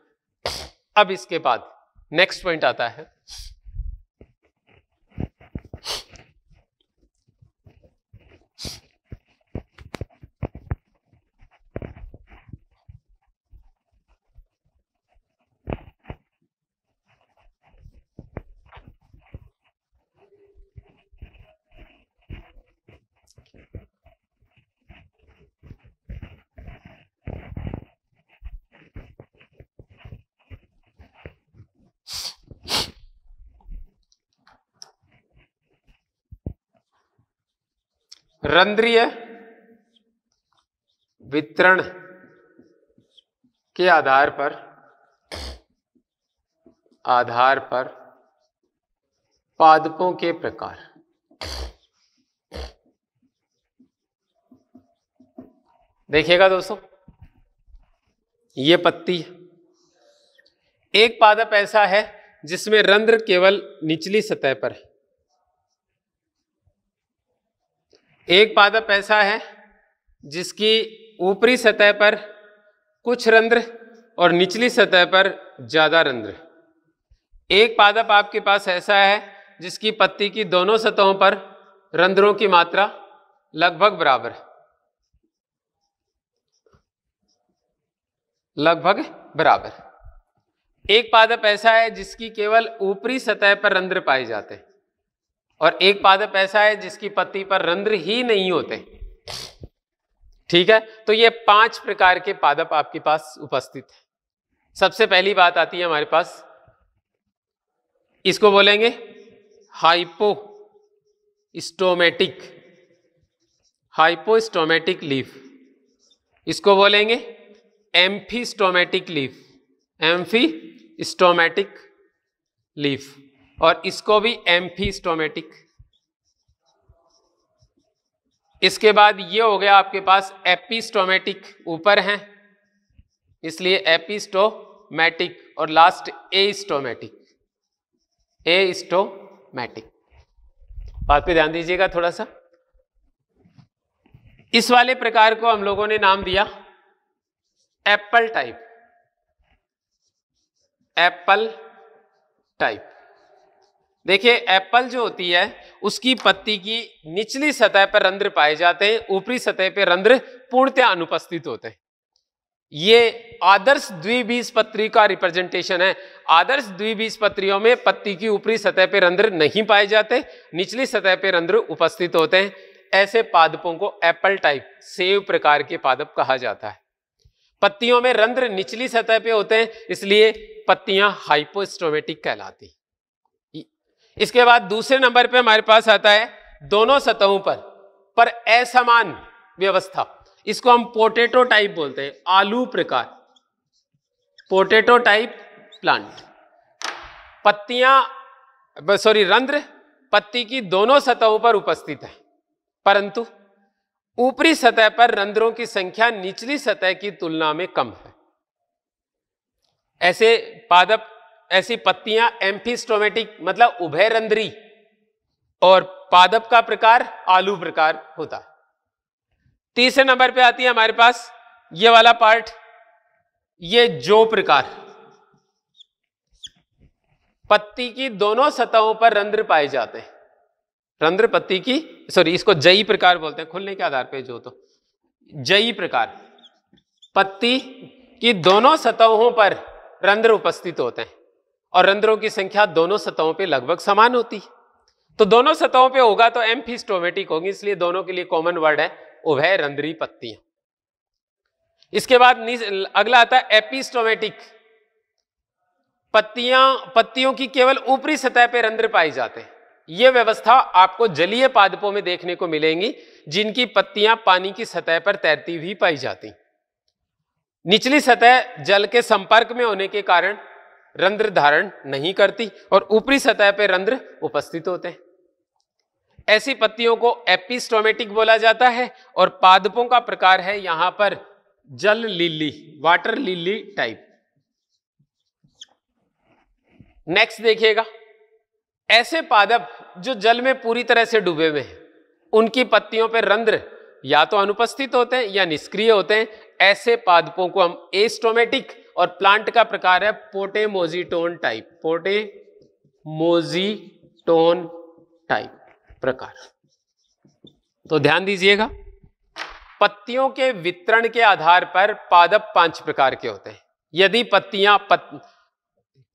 अब इसके बाद नेक्स्ट पॉइंट आता है रंध्रीय वितरण के आधार पर आधार पर पादपों के प्रकार देखिएगा दोस्तों ये पत्ती एक पादप ऐसा है जिसमें रंध्र केवल निचली सतह पर है एक पादप ऐसा है जिसकी ऊपरी सतह पर कुछ रंध्र और निचली सतह पर ज़्यादा रंध्र एक पादप आपके पास ऐसा है जिसकी पत्ती की दोनों सतहों पर रंध्रों की मात्रा लगभग बराबर है लगभग बराबर एक पादप ऐसा है जिसकी केवल ऊपरी सतह पर रंध्र पाए जाते हैं और एक पादप ऐसा है जिसकी पत्ती पर रंध्र ही नहीं होते ठीक है तो ये पांच प्रकार के पादप आपके पास उपस्थित है सबसे पहली बात आती है हमारे पास इसको बोलेंगे हाइपो स्टोमेटिक स्टोमेटिक लीफ इसको बोलेंगे amphistomatic leaf amphistomatic leaf और इसको भी एम्फीस्टोमेटिक इसके बाद ये हो गया आपके पास एपिस्टोमेटिक ऊपर है इसलिए एपिस्टोमेटिक और लास्ट एस्टोमेटिक एस्टोमेटिक बात पे ध्यान दीजिएगा थोड़ा सा इस वाले प्रकार को हम लोगों ने नाम दिया एप्पल टाइप एप्पल टाइप देखिए एप्पल जो होती है उसकी पत्ती की निचली सतह पर रंध्र पाए जाते हैं ऊपरी सतह पर रंध्र पूर्णतया अनुपस्थित होते हैं ये आदर्श द्विबीज पत्री का रिप्रेजेंटेशन है आदर्श पत्रियों में पत्ती की ऊपरी सतह पर रंध्र नहीं पाए जाते निचली सतह पर रंध्र उपस्थित होते हैं ऐसे पादपों को एप्पल टाइप सेव प्रकार के पादप कहा जाता है पत्तियों में रंध्र निचली सतह पे होते हैं इसलिए पत्तियां हाइपोस्टोमेटिक कहलाती इसके बाद दूसरे नंबर पे हमारे पास आता है दोनों सतहों पर पर असमान व्यवस्था इसको हम पोटेटो टाइप बोलते हैं आलू प्रकार पोटेटो टाइप प्लांट पत्तियां सॉरी रंध्र पत्ती की दोनों सतहों पर उपस्थित है परंतु ऊपरी सतह पर रंध्रों की संख्या निचली सतह की तुलना में कम है ऐसे पादप ऐसी पत्तियां एम्फिस्टोमेटिक मतलब उभयरंध्री और पादप का प्रकार आलू प्रकार होता है तीसरे नंबर पे आती है हमारे पास ये वाला पार्ट ये जो प्रकार पत्ती की दोनों सतहों पर रंध्र पाए जाते हैं रंध्र पत्ती की सॉरी इसको जई प्रकार बोलते हैं खुलने के आधार पे जो तो जई प्रकार पत्ती की दोनों सतहों पर रंध्र उपस्थित होते हैं और रंध्रों की संख्या दोनों सतहों पे लगभग समान होती है तो दोनों सतहों पे होगा तो एम्फिस्टोमेटिक होगी इसलिए दोनों के लिए कॉमन वर्ड है उभय रंध्री पत्तियां इसके बाद अगला आता है एपिस्टोमेटिक पत्तियां पत्तियों की केवल ऊपरी सतह पे रंध्र पाए जाते हैं यह व्यवस्था आपको जलीय पादपों में देखने को मिलेंगी जिनकी पत्तियां पानी की सतह पर तैरती हुई पाई जाती निचली सतह जल के संपर्क में होने के कारण रंध्र धारण नहीं करती और ऊपरी सतह पर रंध्र उपस्थित होते हैं ऐसी पत्तियों को एपिस्टोमेटिक बोला जाता है और पादपों का प्रकार है यहां पर जल lily water lily type next देखिएगा ऐसे पादप जो जल में पूरी तरह से डूबे हुए हैं उनकी पत्तियों पर रंध्र या तो अनुपस्थित होते हैं या निष्क्रिय होते हैं ऐसे पादपों को हम एस्टोमेटिक और प्लांट का प्रकार है पोटेमोजीटोन टाइप पोटे मोजीटोन टाइप प्रकार तो ध्यान दीजिएगा पत्तियों के वितरण के आधार पर पादप पांच प्रकार के होते हैं यदि पत्तियां पत...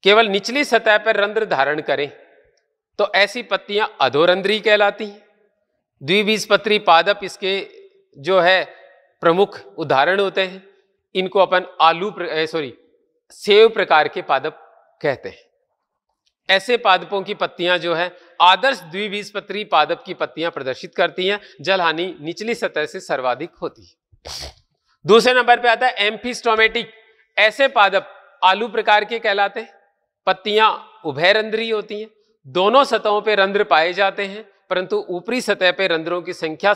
केवल निचली सतह पर रंध्र धारण करें तो ऐसी पत्तियां अधोरंध्री कहलाती हैं द्विबीजपत्री पादप इसके जो है प्रमुख उदाहरण होते हैं इनको अपन आलू सॉरी सेव प्रकार के पादप कहते हैं ऐसे पादपों की पत्तियां जो है आदर्श द्विबीजपत्री पादप की पत्तियां प्रदर्शित करती हैं जलहानि निचली सतह से सर्वाधिक होती है दूसरे नंबर पे आता है एम्फिस्टोमेटिक ऐसे पादप आलू प्रकार के कहलाते हैं पत्तियां उभय रंध्री होती हैं दोनों सतहों पे रंध्र पाए जाते हैं परंतु ऊपरी सतह पे रंध्रों की संख्या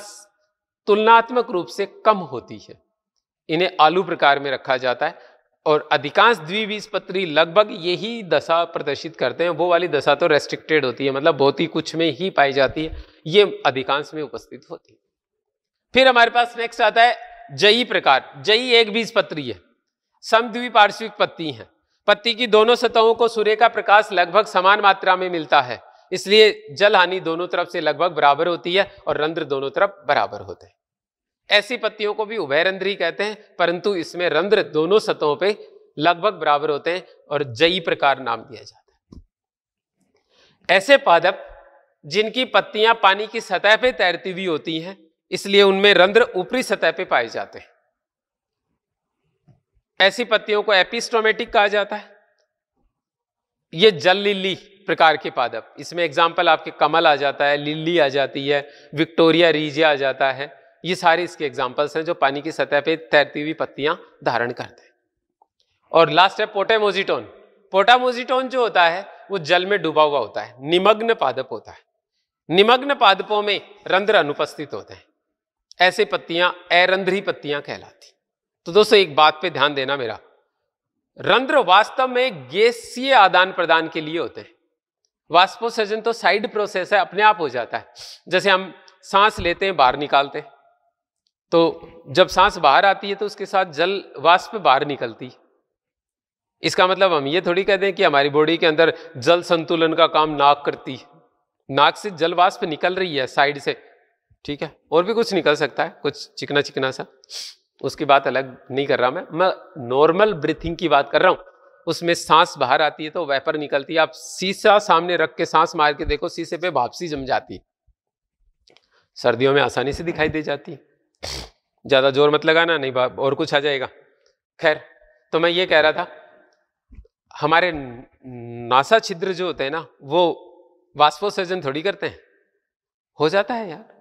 तुलनात्मक रूप से कम होती है इन्हें आलू प्रकार में रखा जाता है और अधिकांश द्विबीजपत्री लगभग यही दशा प्रदर्शित करते हैं वो वाली दशा तो रेस्ट्रिक्टेड होती है मतलब बहुत ही कुछ में ही पाई जाती है ये अधिकांश में उपस्थित होती है फिर हमारे पास नेक्स्ट आता है जई प्रकार जई एक बीज पत्री है समद्विपार्श्विक पत्ती है पत्ती की दोनों सतहों को सूर्य का प्रकाश लगभग समान मात्रा में मिलता है इसलिए जल हानि दोनों तरफ से लगभग बराबर होती है और रंध्र दोनों तरफ बराबर होते हैं ऐसी पत्तियों को भी उभयरंध्री कहते हैं परंतु इसमें रंध्र दोनों सतहों पे लगभग बराबर होते हैं और जई प्रकार नाम दिया जाता है ऐसे पादप जिनकी पत्तियां पानी की सतह पे तैरती हुई होती हैं इसलिए उनमें रंध्र ऊपरी सतह पे पाए जाते हैं ऐसी पत्तियों को एपिस्टोमेटिक कहा जाता है ये जल लिली प्रकार के पादप इसमें एग्जाम्पल आपके कमल आ जाता है लिली आ जाती है विक्टोरिया रीजिया आ जाता है ये सारे इसके एग्जाम्पल्स हैं जो पानी की सतह पे तैरती हुई पत्तियां धारण करते हैं और लास्ट है पोटामोजिटोन पोटामोजिटोन जो होता है वो जल में डूबा हुआ होता है निमग्न पादप होता है निमग्न पादपों में रंध्र अनुपस्थित होते हैं ऐसे पत्तियां अरंध्री पत्तियां कहलाती तो दोस्तों एक बात पे ध्यान देना मेरा रंध्र वास्तव में गैसीय आदान प्रदान के लिए होते हैं वाष्पोसर्जन तो साइड प्रोसेस है अपने आप हो जाता है जैसे हम सांस लेते हैं बाहर निकालते हैं तो जब सांस बाहर आती है तो उसके साथ जल वाष्प बाहर निकलती इसका मतलब हम ये थोड़ी कह दें कि हमारी बॉडी के अंदर जल संतुलन का काम नाक करती नाक से जल वाष्प निकल रही है साइड से ठीक है और भी कुछ निकल सकता है कुछ चिकना चिकना सा उसकी बात अलग नहीं कर रहा मैं मैं नॉर्मल ब्रीथिंग की बात कर रहा हूँ उसमें सांस बाहर आती है तो वेपर निकलती है आप शीशा सामने रख के सांस मार के देखो शीशे पे वापसी जम जाती सर्दियों में आसानी से दिखाई दे जाती है ज़्यादा जोर मत लगाना नहीं बाप और कुछ आ जाएगा खैर तो मैं ये कह रहा था हमारे नासा छिद्र जो होते हैं ना वो वाष्पोसर्जन थोड़ी करते हैं हो जाता है यार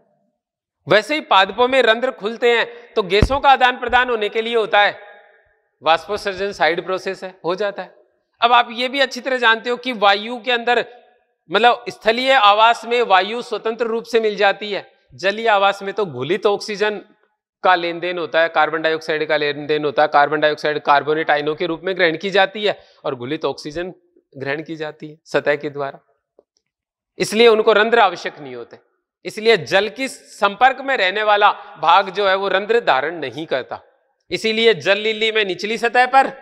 वैसे ही पादपों में रंध्र खुलते हैं तो गैसों का आदान प्रदान होने के लिए होता है वाष्पोसर्जन साइड प्रोसेस है हो जाता है अब आप ये भी अच्छी तरह जानते हो कि वायु के अंदर मतलब स्थलीय आवास में वायु स्वतंत्र रूप से मिल जाती है जलीय आवास में तो घुलित तो ऑक्सीजन का लेन देन होता है कार्बन डाइऑक्साइड का लेन देन होता है कार्बन डाइऑक्साइड कार्बोनेट आइनों के रूप में ग्रहण की जाती है और घुलित तो ऑक्सीजन ग्रहण की जाती है सतह के द्वारा इसलिए उनको रंध्र आवश्यक नहीं होते इसलिए जल की संपर्क में रहने वाला भाग जो है वो रंध्र धारण नहीं करता इसीलिए जल लिली में निचली सतह पर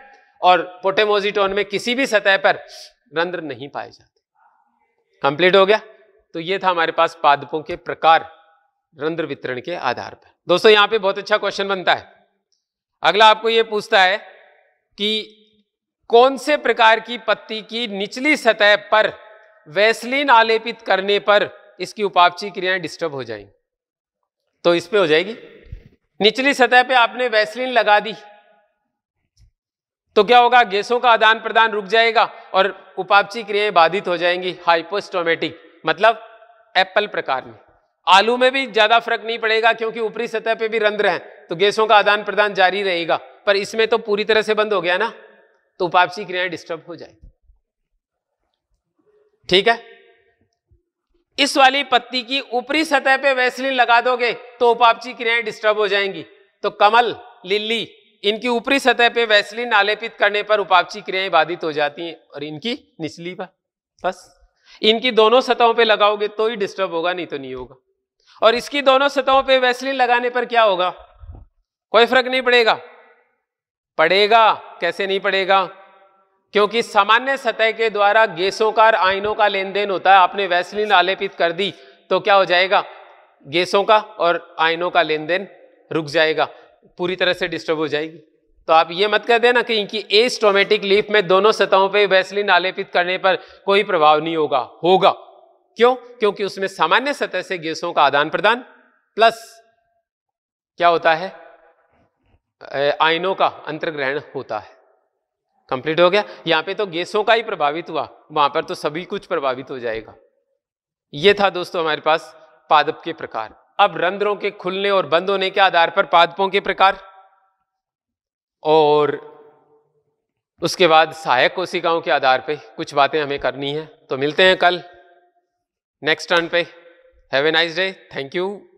और पोटेमोजिटोन में किसी भी सतह पर रंध्र नहीं पाए जाते कंप्लीट हो गया तो ये था हमारे पास पादपों के प्रकार रंध्र वितरण के आधार पर दोस्तों यहां पे बहुत अच्छा क्वेश्चन बनता है अगला आपको यह पूछता है कि कौन से प्रकार की पत्ती की निचली सतह पर वैसलीन आलेपित करने पर इसकी उपापची क्रियाएं डिस्टर्ब हो जाएंगी तो इस पे हो जाएगी निचली सतह पे आपने वैसलीन लगा दी तो क्या होगा गैसों का आदान प्रदान रुक जाएगा और उपापची क्रियाएं बाधित हो जाएंगी हाइपोस्टोमेटिक मतलब एप्पल प्रकार में आलू में भी ज्यादा फर्क नहीं पड़ेगा क्योंकि ऊपरी सतह पे भी रंध्र हैं तो गैसों का आदान प्रदान जारी रहेगा पर इसमें तो पूरी तरह से बंद हो गया ना तो उपापसी क्रियाएं डिस्टर्ब हो जाएगी ठीक है इस वाली पत्ती की ऊपरी सतह पे वैसलिन लगा दोगे तो उपापची क्रियाएं डिस्टर्ब हो जाएंगी तो कमल लिल्ली इनकी ऊपरी सतह पे वैसलिन आलेपित करने पर उपापची क्रियाएं बाधित हो जाती हैं और इनकी निचली पर बस इनकी दोनों सतहों पे लगाओगे तो ही डिस्टर्ब होगा नहीं तो नहीं होगा और इसकी दोनों सतहों पे वैसलिन लगाने पर क्या होगा कोई फर्क नहीं पड़ेगा पड़ेगा कैसे नहीं पड़ेगा क्योंकि सामान्य सतह के द्वारा गैसों का आयनों का लेन देन होता है आपने वैसलिन आलेपित कर दी तो क्या हो जाएगा गैसों का और आयनों का लेन देन रुक जाएगा पूरी तरह से डिस्टर्ब हो जाएगी तो आप ये मत कर देना कि इनकी एस्टोमेटिक लीफ में दोनों सतहों पे वैसलिन आलेपित करने पर कोई प्रभाव नहीं होगा होगा क्यों क्योंकि उसमें सामान्य सतह से गैसों का आदान प्रदान प्लस क्या होता है आयनों का अंतर्ग्रहण होता है कंप्लीट हो गया यहां पे तो गैसों का ही प्रभावित हुआ वहां पर तो सभी कुछ प्रभावित हो जाएगा यह था दोस्तों हमारे पास पादप के प्रकार अब रंध्रों के खुलने और बंद होने के आधार पर पादपों के प्रकार और उसके बाद सहायक कोशिकाओं के आधार पर कुछ बातें हमें करनी है तो मिलते हैं कल नेक्स्ट टर्न पे have a nice day thank you